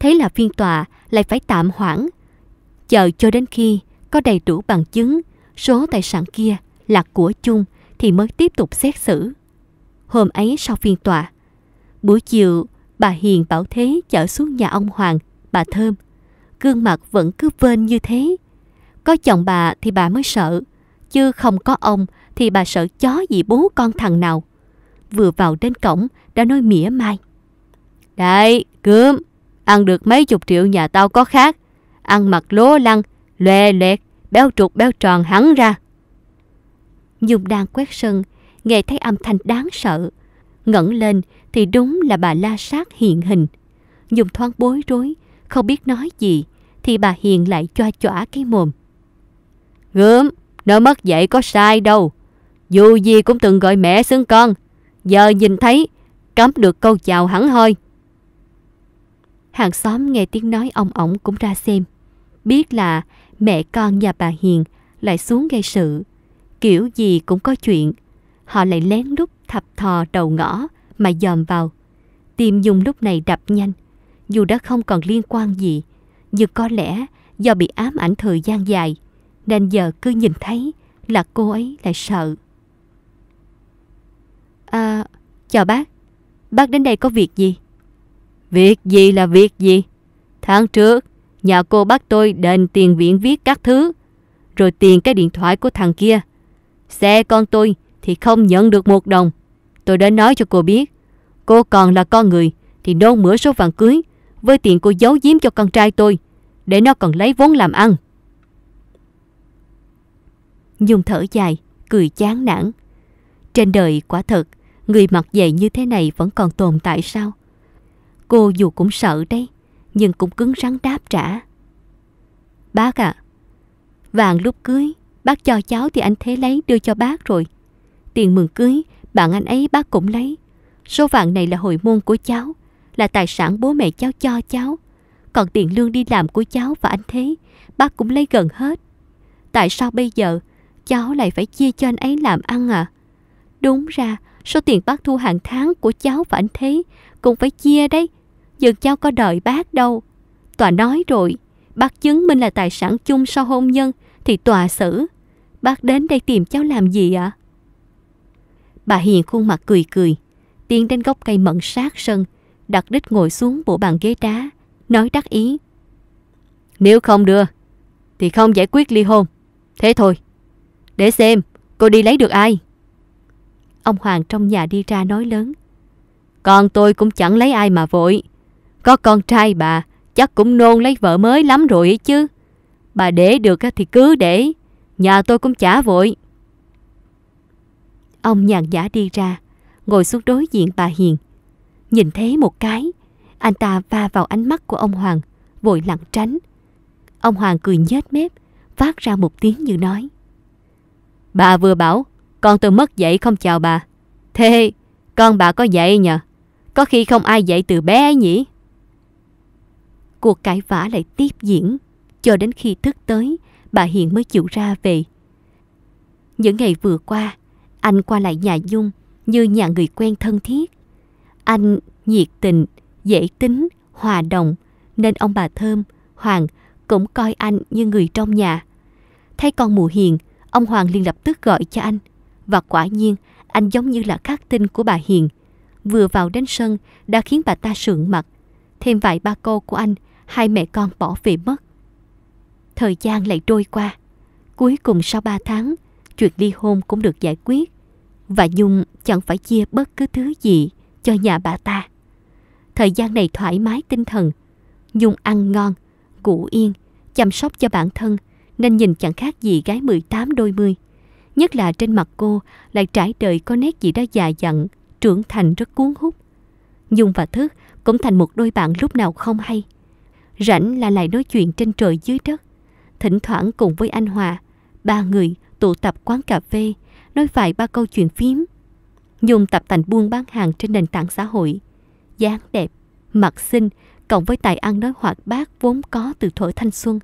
Thế là phiên tòa lại phải tạm hoãn, chờ cho đến khi có đầy đủ bằng chứng số tài sản kia là của chung thì mới tiếp tục xét xử. Hôm ấy sau phiên tòa, buổi chiều bà Hiền bảo Thế chở xuống nhà ông Hoàng, bà Thơm. Gương mặt vẫn cứ vên như thế. Có chồng bà thì bà mới sợ, chứ không có ông thì bà sợ chó gì bố con thằng nào. Vừa vào đến cổng đã nói mỉa mai. Đấy, cướm, ăn được mấy chục triệu nhà tao có khác. Ăn mặc lố lăng, lòe loẹt, béo trục béo tròn hẳn ra. Dung đang quét sân nghe thấy âm thanh đáng sợ. Ngẩng lên thì đúng là bà La Sát hiện hình. Dùng thoáng bối rối, không biết nói gì, thì bà Hiền lại cho chỏa cái mồm. Gớm, nó mất dạy có sai đâu. Dù gì cũng từng gọi mẹ xưng con. Giờ nhìn thấy, cấm được câu chào hẳn thôi. Hàng xóm nghe tiếng nói ông ổng cũng ra xem. Biết là mẹ con và bà Hiền lại xuống gây sự. Kiểu gì cũng có chuyện họ lại lén lút thập thò đầu ngõ mà dòm vào. Tim Dung lúc này đập nhanh, dù đã không còn liên quan gì, nhưng có lẽ do bị ám ảnh thời gian dài, nên giờ cứ nhìn thấy là cô ấy lại sợ. À, chào bác, bác đến đây có việc gì? Việc gì là việc gì? Tháng trước, nhà cô bác tôi đền tiền viện viết các thứ, rồi tiền cái điện thoại của thằng kia. Xe con tôi thì không nhận được một đồng. Tôi đã nói cho cô biết, cô còn là con người thì nôn mửa số vàng cưới với tiền cô giấu giếm cho con trai tôi để nó còn lấy vốn làm ăn. Nhung thở dài, cười chán nản. Trên đời quả thật, người mặc dày như thế này vẫn còn tồn tại sao? Cô dù cũng sợ đấy, nhưng cũng cứng rắn đáp trả. Bác ạ, à, vàng lúc cưới, bác cho cháu thì anh Thế lấy đưa cho bác rồi. Tiền mừng cưới, bạn anh ấy bác cũng lấy. Số vàng này là hồi môn của cháu, là tài sản bố mẹ cháu cho cháu. Còn tiền lương đi làm của cháu và anh Thế, bác cũng lấy gần hết. Tại sao bây giờ cháu lại phải chia cho anh ấy làm ăn à? Đúng ra, số tiền bác thu hàng tháng của cháu và anh Thế cũng phải chia đấy. Dường cháu có đợi bác đâu. Tòa nói rồi, bác chứng minh là tài sản chung sau hôn nhân thì tòa xử. Bác đến đây tìm cháu làm gì ạ? À? Bà Hiền khuôn mặt cười cười, tiến đến gốc cây mận sát sân, đặt đích ngồi xuống bộ bàn ghế đá, nói đắc ý. Nếu không đưa, thì không giải quyết ly hôn. Thế thôi, để xem cô đi lấy được ai. Ông Hoàng trong nhà đi ra nói lớn. Con tôi cũng chẳng lấy ai mà vội. Có con trai bà, chắc cũng nôn lấy vợ mới lắm rồi ấy chứ. Bà để được thì cứ để, nhà tôi cũng chả vội. Ông nhàn giả đi ra, ngồi xuống đối diện bà Hiền. Nhìn thấy một cái, anh ta va vào ánh mắt của ông Hoàng, vội lặng tránh. Ông Hoàng cười nhếch mép, phát ra một tiếng như nói. Bà vừa bảo, con tôi mất dậy không chào bà. Thế, con bà có dậy nhờ? Có khi không ai dậy từ bé ấy nhỉ? Cuộc cãi vã lại tiếp diễn, cho đến khi thức tới, bà Hiền mới chịu ra về. Những ngày vừa qua, anh qua lại nhà Dung như nhà người quen thân thiết. Anh nhiệt tình, dễ tính, hòa đồng nên ông bà Thơm, Hoàng cũng coi anh như người trong nhà. Thấy con mù Hiền, ông Hoàng liền lập tức gọi cho anh. Và quả nhiên, anh giống như là khắc tinh của bà Hiền. Vừa vào đến sân đã khiến bà ta sượng mặt. Thêm vài ba cô của anh, hai mẹ con bỏ về mất. Thời gian lại trôi qua. Cuối cùng sau ba tháng, chuyện ly hôn cũng được giải quyết và Nhung chẳng phải chia bất cứ thứ gì cho nhà bà ta. Thời gian này thoải mái tinh thần, Nhung ăn ngon, ngủ yên, chăm sóc cho bản thân nên nhìn chẳng khác gì gái 18 đôi mươi. Nhất là trên mặt cô lại trải đời có nét gì đó già dặn, trưởng thành rất cuốn hút. Nhung và thức cũng thành một đôi bạn lúc nào không hay. Rảnh là lại nói chuyện trên trời dưới đất. Thỉnh thoảng cùng với anh Hòa, ba người tụ tập quán cà phê nói vài ba câu chuyện phím. Nhung tập thành buôn bán hàng trên nền tảng xã hội. dáng đẹp, mặt xinh, cộng với tài ăn nói hoạt bát vốn có từ thuở thanh xuân.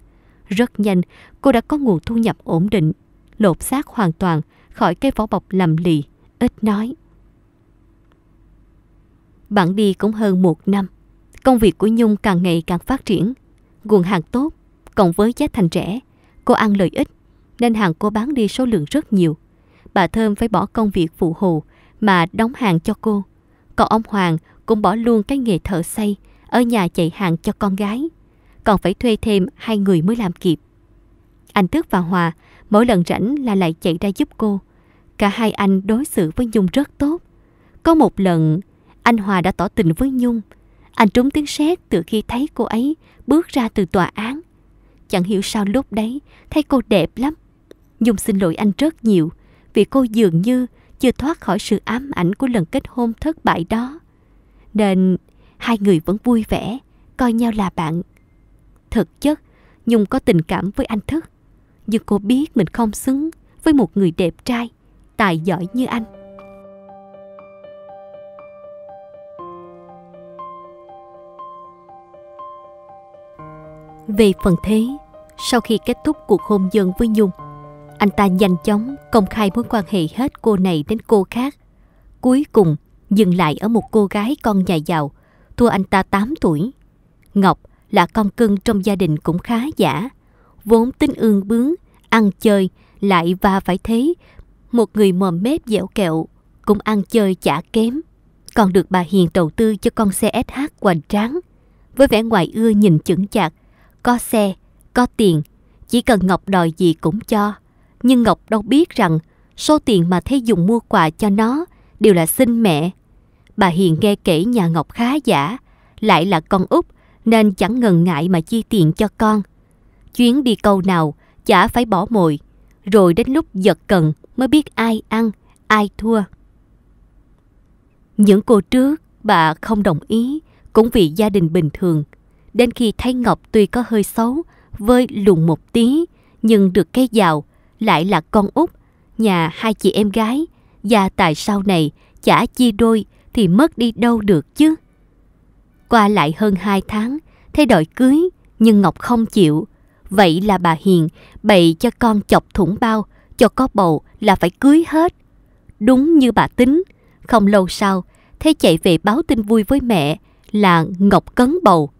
Rất nhanh, cô đã có nguồn thu nhập ổn định, lột xác hoàn toàn khỏi cái vỏ bọc lầm lì, ít nói. Bạn đi cũng hơn một năm. Công việc của Nhung càng ngày càng phát triển. Nguồn hàng tốt, cộng với giá thành rẻ, cô ăn lợi ích, nên hàng cô bán đi số lượng rất nhiều bà Thơm phải bỏ công việc phụ hồ mà đóng hàng cho cô. Còn ông Hoàng cũng bỏ luôn cái nghề thợ xây ở nhà chạy hàng cho con gái. Còn phải thuê thêm hai người mới làm kịp. Anh Tước và Hòa mỗi lần rảnh là lại chạy ra giúp cô. Cả hai anh đối xử với Nhung rất tốt. Có một lần, anh Hòa đã tỏ tình với Nhung. Anh trúng tiếng sét từ khi thấy cô ấy bước ra từ tòa án. Chẳng hiểu sao lúc đấy, thấy cô đẹp lắm. Nhung xin lỗi anh rất nhiều vì cô dường như chưa thoát khỏi sự ám ảnh của lần kết hôn thất bại đó. Nên hai người vẫn vui vẻ, coi nhau là bạn. Thực chất, Nhung có tình cảm với anh Thức, nhưng cô biết mình không xứng với một người đẹp trai, tài giỏi như anh. Về phần thế, sau khi kết thúc cuộc hôn nhân với Nhung, anh ta nhanh chóng công khai mối quan hệ hết cô này đến cô khác. Cuối cùng dừng lại ở một cô gái con nhà giàu, thua anh ta 8 tuổi. Ngọc là con cưng trong gia đình cũng khá giả. Vốn tính ương bướng, ăn chơi, lại và phải thế. Một người mồm mép dẻo kẹo, cũng ăn chơi chả kém. Còn được bà Hiền đầu tư cho con xe SH hoành tráng. Với vẻ ngoài ưa nhìn chững chặt, có xe, có tiền, chỉ cần Ngọc đòi gì cũng cho nhưng Ngọc đâu biết rằng số tiền mà Thế dùng mua quà cho nó đều là xin mẹ. Bà Hiền nghe kể nhà Ngọc khá giả, lại là con út nên chẳng ngần ngại mà chi tiền cho con. Chuyến đi câu nào chả phải bỏ mồi, rồi đến lúc giật cần mới biết ai ăn, ai thua. Những cô trước bà không đồng ý cũng vì gia đình bình thường. Đến khi thấy Ngọc tuy có hơi xấu, vơi lùng một tí, nhưng được cái giàu lại là con út, nhà hai chị em gái, và tại sau này chả chia đôi thì mất đi đâu được chứ. Qua lại hơn hai tháng, thay đổi cưới nhưng Ngọc không chịu. Vậy là bà Hiền bày cho con chọc thủng bao, cho có bầu là phải cưới hết. Đúng như bà tính, không lâu sau, thấy chạy về báo tin vui với mẹ là Ngọc cấn bầu.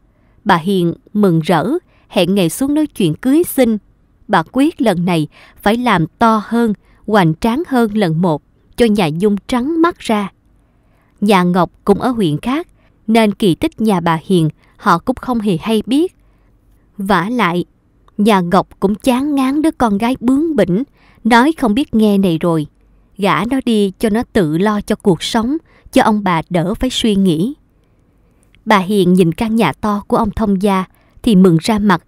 Bà Hiền mừng rỡ, hẹn ngày xuống nói chuyện cưới xin bà quyết lần này phải làm to hơn, hoành tráng hơn lần một cho nhà Dung trắng mắt ra. Nhà Ngọc cũng ở huyện khác, nên kỳ tích nhà bà Hiền họ cũng không hề hay biết. vả lại, nhà Ngọc cũng chán ngán đứa con gái bướng bỉnh, nói không biết nghe này rồi. Gã nó đi cho nó tự lo cho cuộc sống, cho ông bà đỡ phải suy nghĩ. Bà Hiền nhìn căn nhà to của ông thông gia thì mừng ra mặt,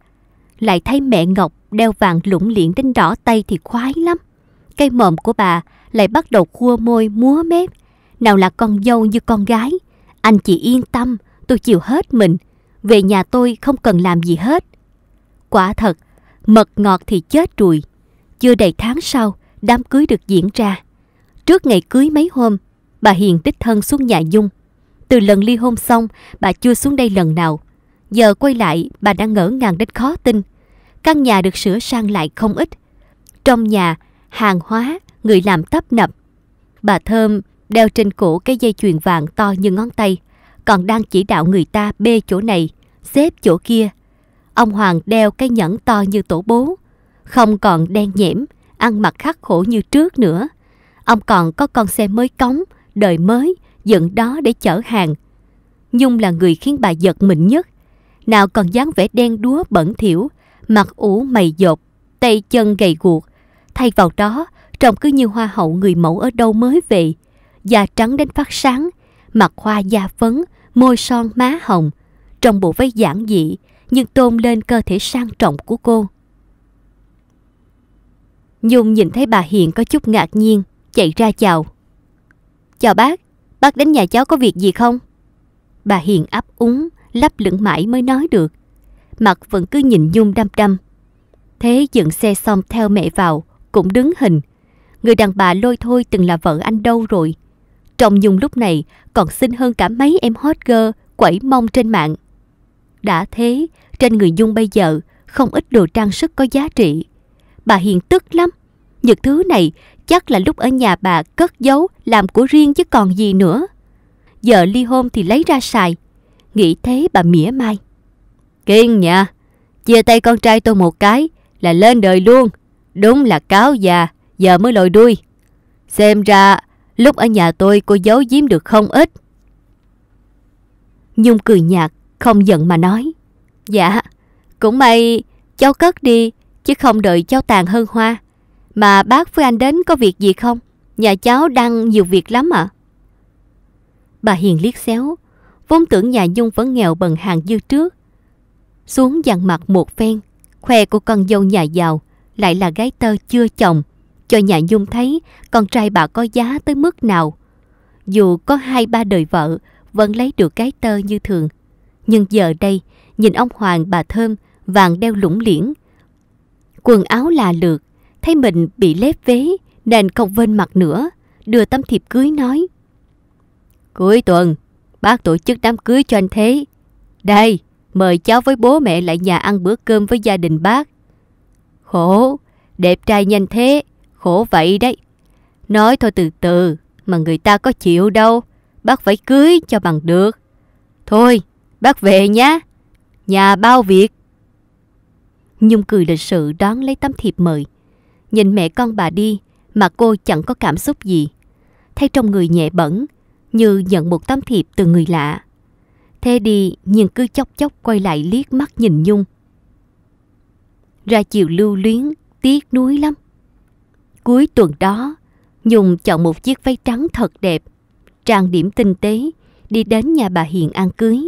lại thấy mẹ Ngọc đeo vàng lủng liễn đến đỏ tay thì khoái lắm. Cây mồm của bà lại bắt đầu khua môi múa mép. Nào là con dâu như con gái. Anh chị yên tâm, tôi chịu hết mình. Về nhà tôi không cần làm gì hết. Quả thật, mật ngọt thì chết rồi. Chưa đầy tháng sau, đám cưới được diễn ra. Trước ngày cưới mấy hôm, bà Hiền đích thân xuống nhà Dung. Từ lần ly hôn xong, bà chưa xuống đây lần nào. Giờ quay lại, bà đã ngỡ ngàng đến khó tin. Căn nhà được sửa sang lại không ít. Trong nhà, hàng hóa, người làm tấp nập. Bà Thơm đeo trên cổ cái dây chuyền vàng to như ngón tay, còn đang chỉ đạo người ta bê chỗ này, xếp chỗ kia. Ông Hoàng đeo cái nhẫn to như tổ bố, không còn đen nhẽm, ăn mặc khắc khổ như trước nữa. Ông còn có con xe mới cống, đời mới, dựng đó để chở hàng. Nhung là người khiến bà giật mình nhất. Nào còn dáng vẻ đen đúa bẩn thỉu, mặt ủ mày dột, tay chân gầy guộc. Thay vào đó, trông cứ như hoa hậu người mẫu ở đâu mới về. Da trắng đến phát sáng, mặt hoa da phấn, môi son má hồng. Trong bộ váy giản dị, nhưng tôn lên cơ thể sang trọng của cô. Nhung nhìn thấy bà Hiền có chút ngạc nhiên, chạy ra chào. Chào bác, bác đến nhà cháu có việc gì không? Bà Hiền ấp úng, lắp lửng mãi mới nói được mặt vẫn cứ nhìn Nhung đăm đăm. Thế dựng xe xong theo mẹ vào, cũng đứng hình. Người đàn bà lôi thôi từng là vợ anh đâu rồi. Trông Nhung lúc này còn xinh hơn cả mấy em hot girl quẩy mông trên mạng. Đã thế, trên người Nhung bây giờ không ít đồ trang sức có giá trị. Bà hiền tức lắm. Những thứ này chắc là lúc ở nhà bà cất giấu làm của riêng chứ còn gì nữa. Giờ ly hôn thì lấy ra xài. Nghĩ thế bà mỉa mai. Kiên nhà, chia tay con trai tôi một cái là lên đời luôn. Đúng là cáo già, giờ mới lội đuôi. Xem ra, lúc ở nhà tôi cô giấu giếm được không ít. Nhung cười nhạt, không giận mà nói. Dạ, cũng may cháu cất đi, chứ không đợi cháu tàn hơn hoa. Mà bác với anh đến có việc gì không? Nhà cháu đang nhiều việc lắm ạ. Bà Hiền liếc xéo, vốn tưởng nhà Nhung vẫn nghèo bần hàng dư trước xuống dặn mặt một phen, khoe của con dâu nhà giàu, lại là gái tơ chưa chồng, cho nhà Dung thấy con trai bà có giá tới mức nào. Dù có hai ba đời vợ, vẫn lấy được gái tơ như thường. Nhưng giờ đây, nhìn ông Hoàng bà Thơm vàng đeo lủng liễn. Quần áo là lượt, thấy mình bị lép vế nên không vên mặt nữa, đưa tấm thiệp cưới nói. Cuối tuần, bác tổ chức đám cưới cho anh Thế. Đây, mời cháu với bố mẹ lại nhà ăn bữa cơm với gia đình bác. Khổ, đẹp trai nhanh thế, khổ vậy đấy. Nói thôi từ từ, mà người ta có chịu đâu, bác phải cưới cho bằng được. Thôi, bác về nhé, nhà bao việc. Nhung cười lịch sự đón lấy tấm thiệp mời. Nhìn mẹ con bà đi mà cô chẳng có cảm xúc gì. Thấy trong người nhẹ bẩn, như nhận một tấm thiệp từ người lạ. Thế đi nhưng cứ chốc chốc quay lại liếc mắt nhìn Nhung. Ra chiều lưu luyến, tiếc nuối lắm. Cuối tuần đó, Nhung chọn một chiếc váy trắng thật đẹp, trang điểm tinh tế, đi đến nhà bà Hiền ăn cưới.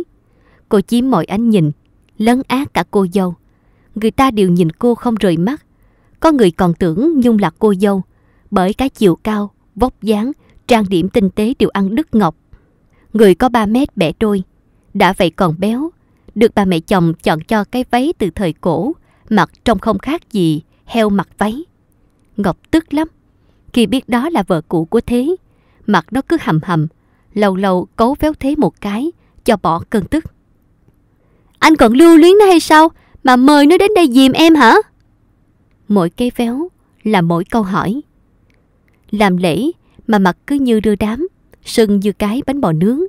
Cô chiếm mọi ánh nhìn, lấn át cả cô dâu. Người ta đều nhìn cô không rời mắt. Có người còn tưởng Nhung là cô dâu, bởi cái chiều cao, vóc dáng, trang điểm tinh tế đều ăn đứt ngọc. Người có ba mét bẻ đôi, đã vậy còn béo, được bà mẹ chồng chọn cho cái váy từ thời cổ, mặc trông không khác gì heo mặc váy. Ngọc tức lắm, khi biết đó là vợ cũ của Thế, mặt nó cứ hầm hầm, lâu lâu cấu véo Thế một cái cho bỏ cơn tức. Anh còn lưu luyến nó hay sao mà mời nó đến đây dìm em hả? Mỗi cái véo là mỗi câu hỏi. Làm lễ mà mặt cứ như đưa đám, sưng như cái bánh bò nướng,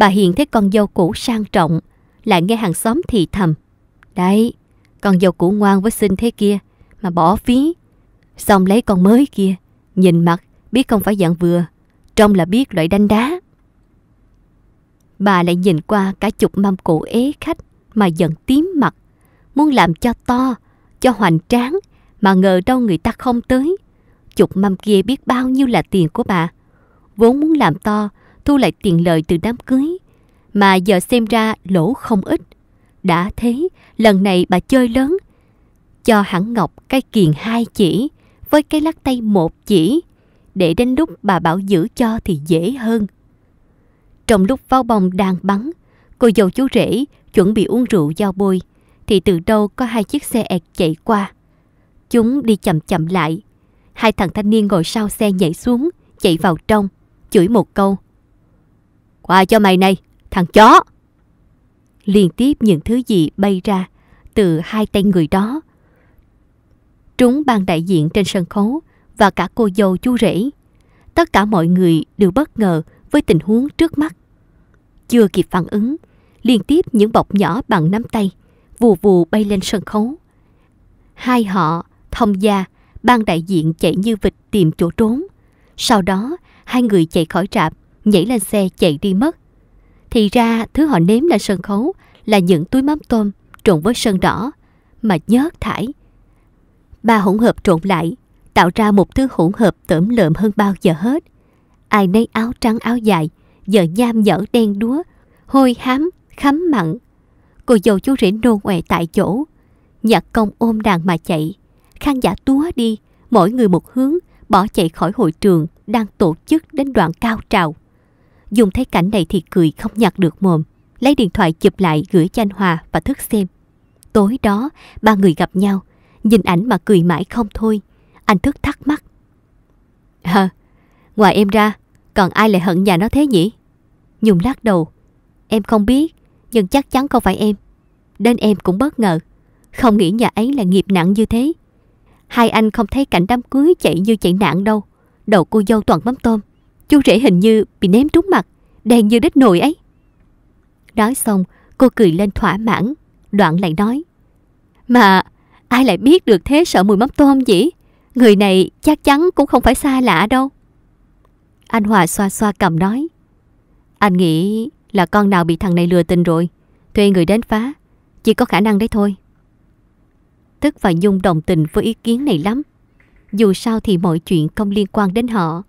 Bà Hiền thấy con dâu cũ sang trọng, lại nghe hàng xóm thì thầm. Đấy, con dâu cũ ngoan với xinh thế kia, mà bỏ phí. Xong lấy con mới kia, nhìn mặt, biết không phải dạng vừa, trông là biết loại đanh đá. Bà lại nhìn qua cả chục mâm cổ ế khách mà giận tím mặt, muốn làm cho to, cho hoành tráng, mà ngờ đâu người ta không tới. Chục mâm kia biết bao nhiêu là tiền của bà. Vốn muốn làm to thu lại tiền lời từ đám cưới, mà giờ xem ra lỗ không ít. Đã thế, lần này bà chơi lớn, cho hẳn Ngọc cái kiền hai chỉ với cái lắc tay một chỉ, để đến lúc bà bảo giữ cho thì dễ hơn. Trong lúc pháo bông đang bắn, cô dâu chú rể chuẩn bị uống rượu giao bôi, thì từ đâu có hai chiếc xe ẹt chạy qua. Chúng đi chậm chậm lại, hai thằng thanh niên ngồi sau xe nhảy xuống, chạy vào trong, chửi một câu qua cho mày này, thằng chó! Liên tiếp những thứ gì bay ra từ hai tay người đó. Trúng ban đại diện trên sân khấu và cả cô dâu chú rể. Tất cả mọi người đều bất ngờ với tình huống trước mắt. Chưa kịp phản ứng, liên tiếp những bọc nhỏ bằng nắm tay, vù vù bay lên sân khấu. Hai họ, thông gia, ban đại diện chạy như vịt tìm chỗ trốn. Sau đó, hai người chạy khỏi trạm nhảy lên xe chạy đi mất. Thì ra thứ họ nếm lên sân khấu là những túi mắm tôm trộn với sơn đỏ mà nhớt thải. Ba hỗn hợp trộn lại tạo ra một thứ hỗn hợp tởm lợm hơn bao giờ hết. Ai nấy áo trắng áo dài, giờ nham nhở đen đúa, hôi hám, khắm mặn. Cô dâu chú rể nôn ọe tại chỗ. Nhạc công ôm đàn mà chạy. Khán giả túa đi, mỗi người một hướng, bỏ chạy khỏi hội trường đang tổ chức đến đoạn cao trào. Dung thấy cảnh này thì cười không nhặt được mồm, lấy điện thoại chụp lại gửi cho anh Hòa và thức xem. Tối đó, ba người gặp nhau, nhìn ảnh mà cười mãi không thôi. Anh thức thắc mắc. Hờ, ngoài em ra, còn ai lại hận nhà nó thế nhỉ? Nhung lắc đầu. Em không biết, nhưng chắc chắn không phải em. Đến em cũng bất ngờ. Không nghĩ nhà ấy là nghiệp nặng như thế. Hai anh không thấy cảnh đám cưới chạy như chạy nạn đâu. Đầu cô dâu toàn mắm tôm. Chú rể hình như bị ném trúng mặt, đen như đít nồi ấy. Nói xong, cô cười lên thỏa mãn, đoạn lại nói. Mà ai lại biết được thế sợ mùi mắm tôm vậy? Người này chắc chắn cũng không phải xa lạ đâu. Anh Hòa xoa xoa cầm nói. Anh nghĩ là con nào bị thằng này lừa tình rồi. Thuê người đến phá. Chỉ có khả năng đấy thôi. Tức và Nhung đồng tình với ý kiến này lắm. Dù sao thì mọi chuyện không liên quan đến họ.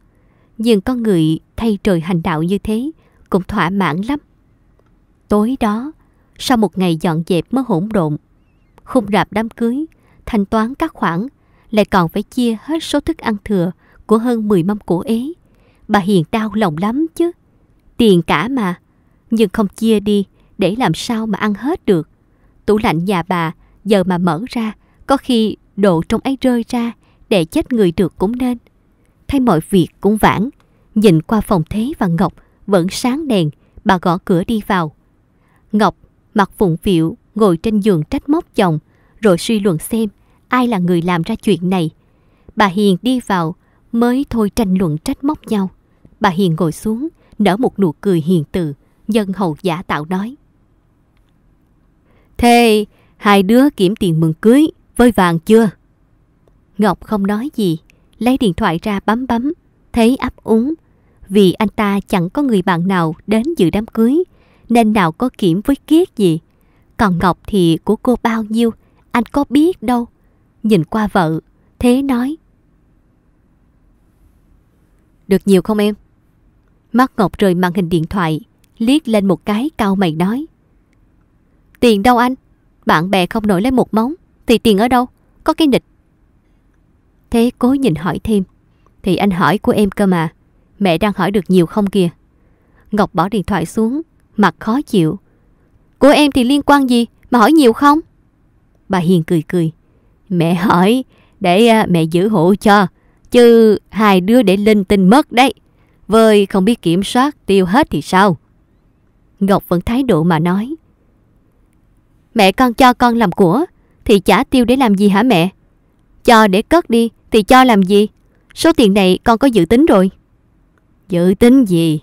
Nhưng con người thay trời hành đạo như thế cũng thỏa mãn lắm. Tối đó, sau một ngày dọn dẹp mới hỗn độn, khung rạp đám cưới, thanh toán các khoản, lại còn phải chia hết số thức ăn thừa của hơn 10 mâm cổ ế. Bà Hiền đau lòng lắm chứ. Tiền cả mà, nhưng không chia đi để làm sao mà ăn hết được. Tủ lạnh nhà bà giờ mà mở ra, có khi đồ trong ấy rơi ra để chết người được cũng nên. Thay mọi việc cũng vãn. Nhìn qua phòng Thế và Ngọc vẫn sáng đèn, bà gõ cửa đi vào. Ngọc mặt phụng phịu ngồi trên giường trách móc chồng rồi suy luận xem ai là người làm ra chuyện này. Bà Hiền đi vào mới thôi tranh luận trách móc nhau. Bà Hiền ngồi xuống, nở một nụ cười hiền từ, dân hầu giả tạo nói. Thế hai đứa kiểm tiền mừng cưới với vàng chưa? Ngọc không nói gì, lấy điện thoại ra bấm bấm, thấy ấp úng. Vì anh ta chẳng có người bạn nào đến dự đám cưới, nên nào có kiểm với kiết gì. Còn Ngọc thì của cô bao nhiêu, anh có biết đâu. Nhìn qua vợ, thế nói. Được nhiều không em? Mắt Ngọc rời màn hình điện thoại, liếc lên một cái cao mày nói. Tiền đâu anh? Bạn bè không nổi lấy một móng, thì tiền ở đâu? Có cái nịch Thế cố nhìn hỏi thêm. Thì anh hỏi của em cơ mà. Mẹ đang hỏi được nhiều không kìa. Ngọc bỏ điện thoại xuống, mặt khó chịu. Của em thì liên quan gì mà hỏi nhiều không? Bà Hiền cười cười. Mẹ hỏi để à, mẹ giữ hộ cho. Chứ hai đứa để linh tinh mất đấy. Vơi không biết kiểm soát tiêu hết thì sao? Ngọc vẫn thái độ mà nói. Mẹ con cho con làm của thì trả tiêu để làm gì hả mẹ? Cho để cất đi thì cho làm gì? Số tiền này con có dự tính rồi. Dự tính gì?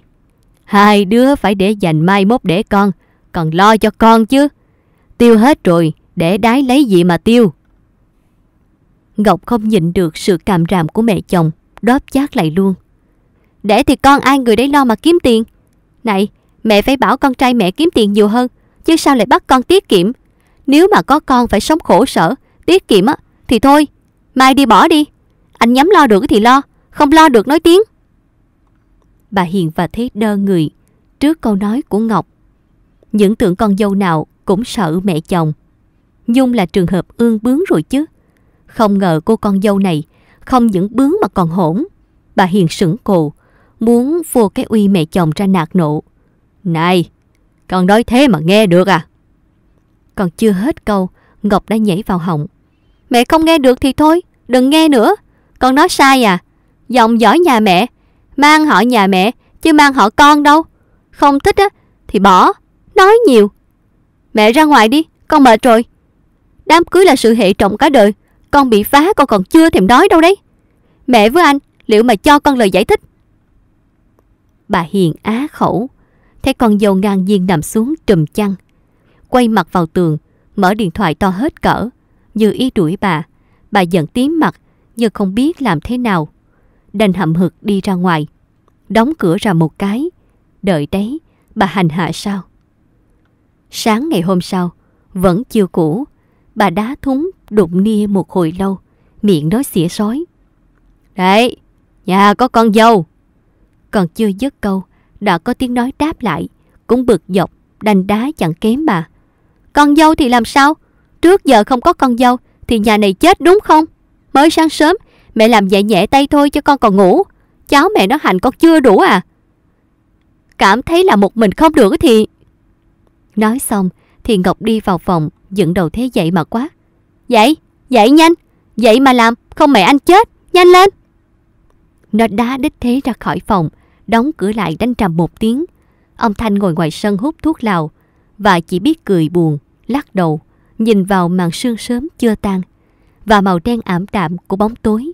Hai đứa phải để dành mai mốt để con, còn lo cho con chứ. Tiêu hết rồi, để đái lấy gì mà tiêu. Ngọc không nhịn được sự cảm ràm của mẹ chồng, đóp chát lại luôn. Để thì con ai người đấy lo mà kiếm tiền. Này, mẹ phải bảo con trai mẹ kiếm tiền nhiều hơn, chứ sao lại bắt con tiết kiệm. Nếu mà có con phải sống khổ sở, tiết kiệm á, thì thôi, mai đi bỏ đi. Anh nhắm lo được thì lo Không lo được nói tiếng Bà Hiền và Thế đơ người Trước câu nói của Ngọc Những tượng con dâu nào cũng sợ mẹ chồng Nhung là trường hợp ương bướng rồi chứ Không ngờ cô con dâu này Không những bướng mà còn hỗn Bà Hiền sững cổ Muốn vô cái uy mẹ chồng ra nạt nộ Này Con nói thế mà nghe được à Còn chưa hết câu Ngọc đã nhảy vào họng Mẹ không nghe được thì thôi Đừng nghe nữa con nói sai à? Dòng dõi nhà mẹ, mang họ nhà mẹ, chứ mang họ con đâu. Không thích á, thì bỏ, nói nhiều. Mẹ ra ngoài đi, con mệt rồi. Đám cưới là sự hệ trọng cả đời, con bị phá con còn chưa thèm nói đâu đấy. Mẹ với anh, liệu mà cho con lời giải thích? Bà Hiền á khẩu, thấy con dâu ngang nhiên nằm xuống trùm chăn. Quay mặt vào tường, mở điện thoại to hết cỡ, như ý đuổi bà. Bà giận tím mặt, nhưng không biết làm thế nào. Đành hậm hực đi ra ngoài, đóng cửa ra một cái. Đợi đấy, bà hành hạ sao? Sáng ngày hôm sau, vẫn chưa cũ, bà đá thúng đụng nia một hồi lâu, miệng nói xỉa sói. Đấy, nhà có con dâu. Còn chưa dứt câu, đã có tiếng nói đáp lại, cũng bực dọc, đành đá chẳng kém bà Con dâu thì làm sao? Trước giờ không có con dâu, thì nhà này chết đúng không? Mới sáng sớm, mẹ làm nhẹ nhẹ tay thôi cho con còn ngủ. Cháu mẹ nó hành con chưa đủ à? Cảm thấy là một mình không được thì... Nói xong thì Ngọc đi vào phòng, dựng đầu thế dậy mà quá. Dậy, dậy nhanh, dậy mà làm, không mẹ anh chết, nhanh lên. Nó đá đích thế ra khỏi phòng, đóng cửa lại đánh trầm một tiếng. Ông Thanh ngồi ngoài sân hút thuốc lào và chỉ biết cười buồn, lắc đầu, nhìn vào màn sương sớm chưa tan và màu đen ảm đạm của bóng tối.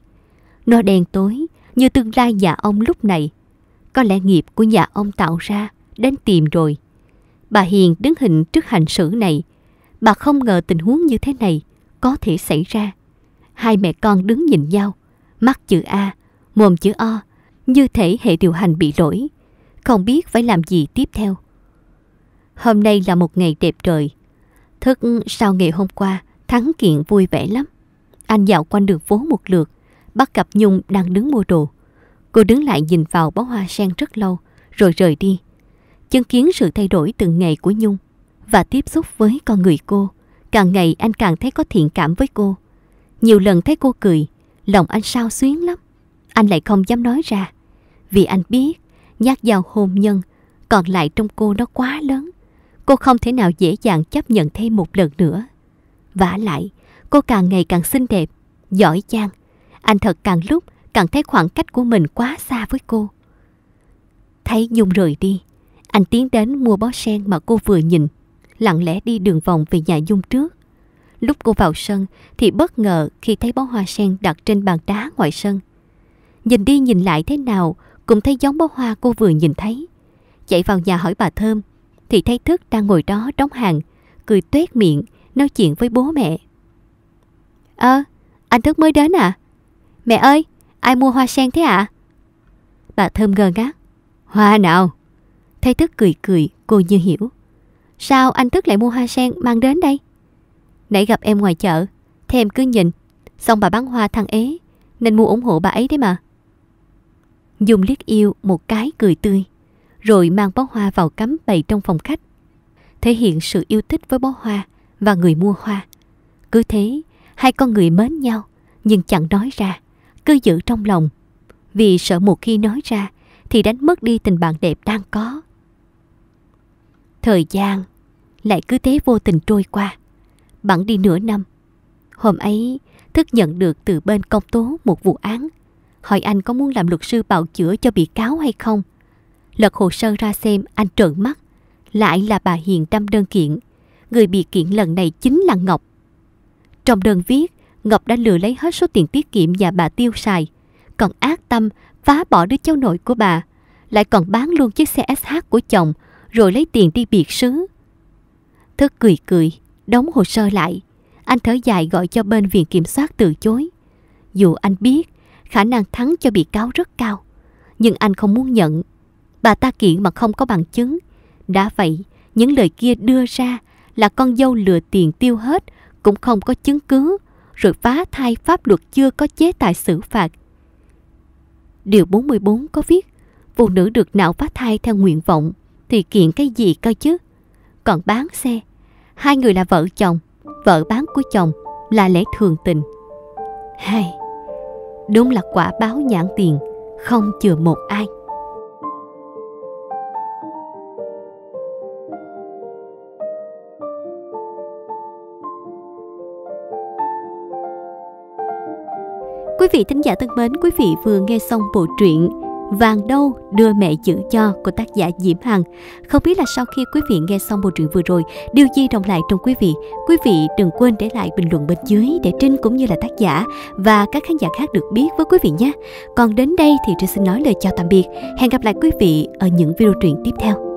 Nó đen tối như tương lai nhà ông lúc này. Có lẽ nghiệp của nhà ông tạo ra đến tìm rồi. Bà Hiền đứng hình trước hành xử này. Bà không ngờ tình huống như thế này có thể xảy ra. Hai mẹ con đứng nhìn nhau, mắt chữ A, mồm chữ O, như thể hệ điều hành bị lỗi. Không biết phải làm gì tiếp theo. Hôm nay là một ngày đẹp trời. Thức sau ngày hôm qua, Thắng Kiện vui vẻ lắm. Anh dạo quanh đường phố một lượt, bắt gặp Nhung đang đứng mua đồ. Cô đứng lại nhìn vào bó hoa sen rất lâu, rồi rời đi. Chứng kiến sự thay đổi từng ngày của Nhung và tiếp xúc với con người cô, càng ngày anh càng thấy có thiện cảm với cô. Nhiều lần thấy cô cười, lòng anh sao xuyến lắm. Anh lại không dám nói ra, vì anh biết nhát dao hôn nhân còn lại trong cô nó quá lớn. Cô không thể nào dễ dàng chấp nhận thêm một lần nữa. vả lại, Cô càng ngày càng xinh đẹp, giỏi giang. Anh thật càng lúc càng thấy khoảng cách của mình quá xa với cô. Thấy Dung rời đi, anh tiến đến mua bó sen mà cô vừa nhìn, lặng lẽ đi đường vòng về nhà Dung trước. Lúc cô vào sân thì bất ngờ khi thấy bó hoa sen đặt trên bàn đá ngoài sân. Nhìn đi nhìn lại thế nào cũng thấy giống bó hoa cô vừa nhìn thấy. Chạy vào nhà hỏi bà Thơm thì thấy Thức đang ngồi đó đóng hàng, cười tuét miệng, nói chuyện với bố mẹ. Ơ, à, anh Thức mới đến à? Mẹ ơi, ai mua hoa sen thế ạ? À? Bà Thơm ngờ ngác. Hoa nào? Thấy Thức cười cười, cô như hiểu. Sao anh Thức lại mua hoa sen mang đến đây? Nãy gặp em ngoài chợ, thì em cứ nhìn. Xong bà bán hoa thằng ế, nên mua ủng hộ bà ấy đấy mà. dùng liếc yêu một cái cười tươi, rồi mang bó hoa vào cắm bày trong phòng khách. Thể hiện sự yêu thích với bó hoa và người mua hoa. Cứ thế, Hai con người mến nhau, nhưng chẳng nói ra, cứ giữ trong lòng. Vì sợ một khi nói ra, thì đánh mất đi tình bạn đẹp đang có. Thời gian lại cứ thế vô tình trôi qua. Bẵng đi nửa năm. Hôm ấy, thức nhận được từ bên công tố một vụ án. Hỏi anh có muốn làm luật sư bào chữa cho bị cáo hay không? Lật hồ sơ ra xem, anh trợn mắt. Lại là bà Hiền đâm đơn kiện. Người bị kiện lần này chính là Ngọc. Trong đơn viết, Ngọc đã lừa lấy hết số tiền tiết kiệm nhà bà tiêu xài. Còn ác tâm phá bỏ đứa cháu nội của bà. Lại còn bán luôn chiếc xe SH của chồng rồi lấy tiền đi biệt xứ. Thức cười cười, đóng hồ sơ lại. Anh thở dài gọi cho bên viện kiểm soát từ chối. Dù anh biết khả năng thắng cho bị cáo rất cao, nhưng anh không muốn nhận. Bà ta kiện mà không có bằng chứng. Đã vậy, những lời kia đưa ra là con dâu lừa tiền tiêu hết cũng không có chứng cứ, rồi phá thai pháp luật chưa có chế tài xử phạt. Điều 44 có viết, phụ nữ được nạo phá thai theo nguyện vọng thì kiện cái gì coi chứ? Còn bán xe, hai người là vợ chồng, vợ bán của chồng là lẽ thường tình. Hay, đúng là quả báo nhãn tiền, không chừa một ai. Quý vị thính giả thân mến, quý vị vừa nghe xong bộ truyện Vàng đâu đưa mẹ giữ cho của tác giả Diễm Hằng. Không biết là sau khi quý vị nghe xong bộ truyện vừa rồi, điều gì đồng lại trong quý vị? Quý vị đừng quên để lại bình luận bên dưới để Trinh cũng như là tác giả và các khán giả khác được biết với quý vị nhé. Còn đến đây thì Trinh xin nói lời chào tạm biệt. Hẹn gặp lại quý vị ở những video truyện tiếp theo.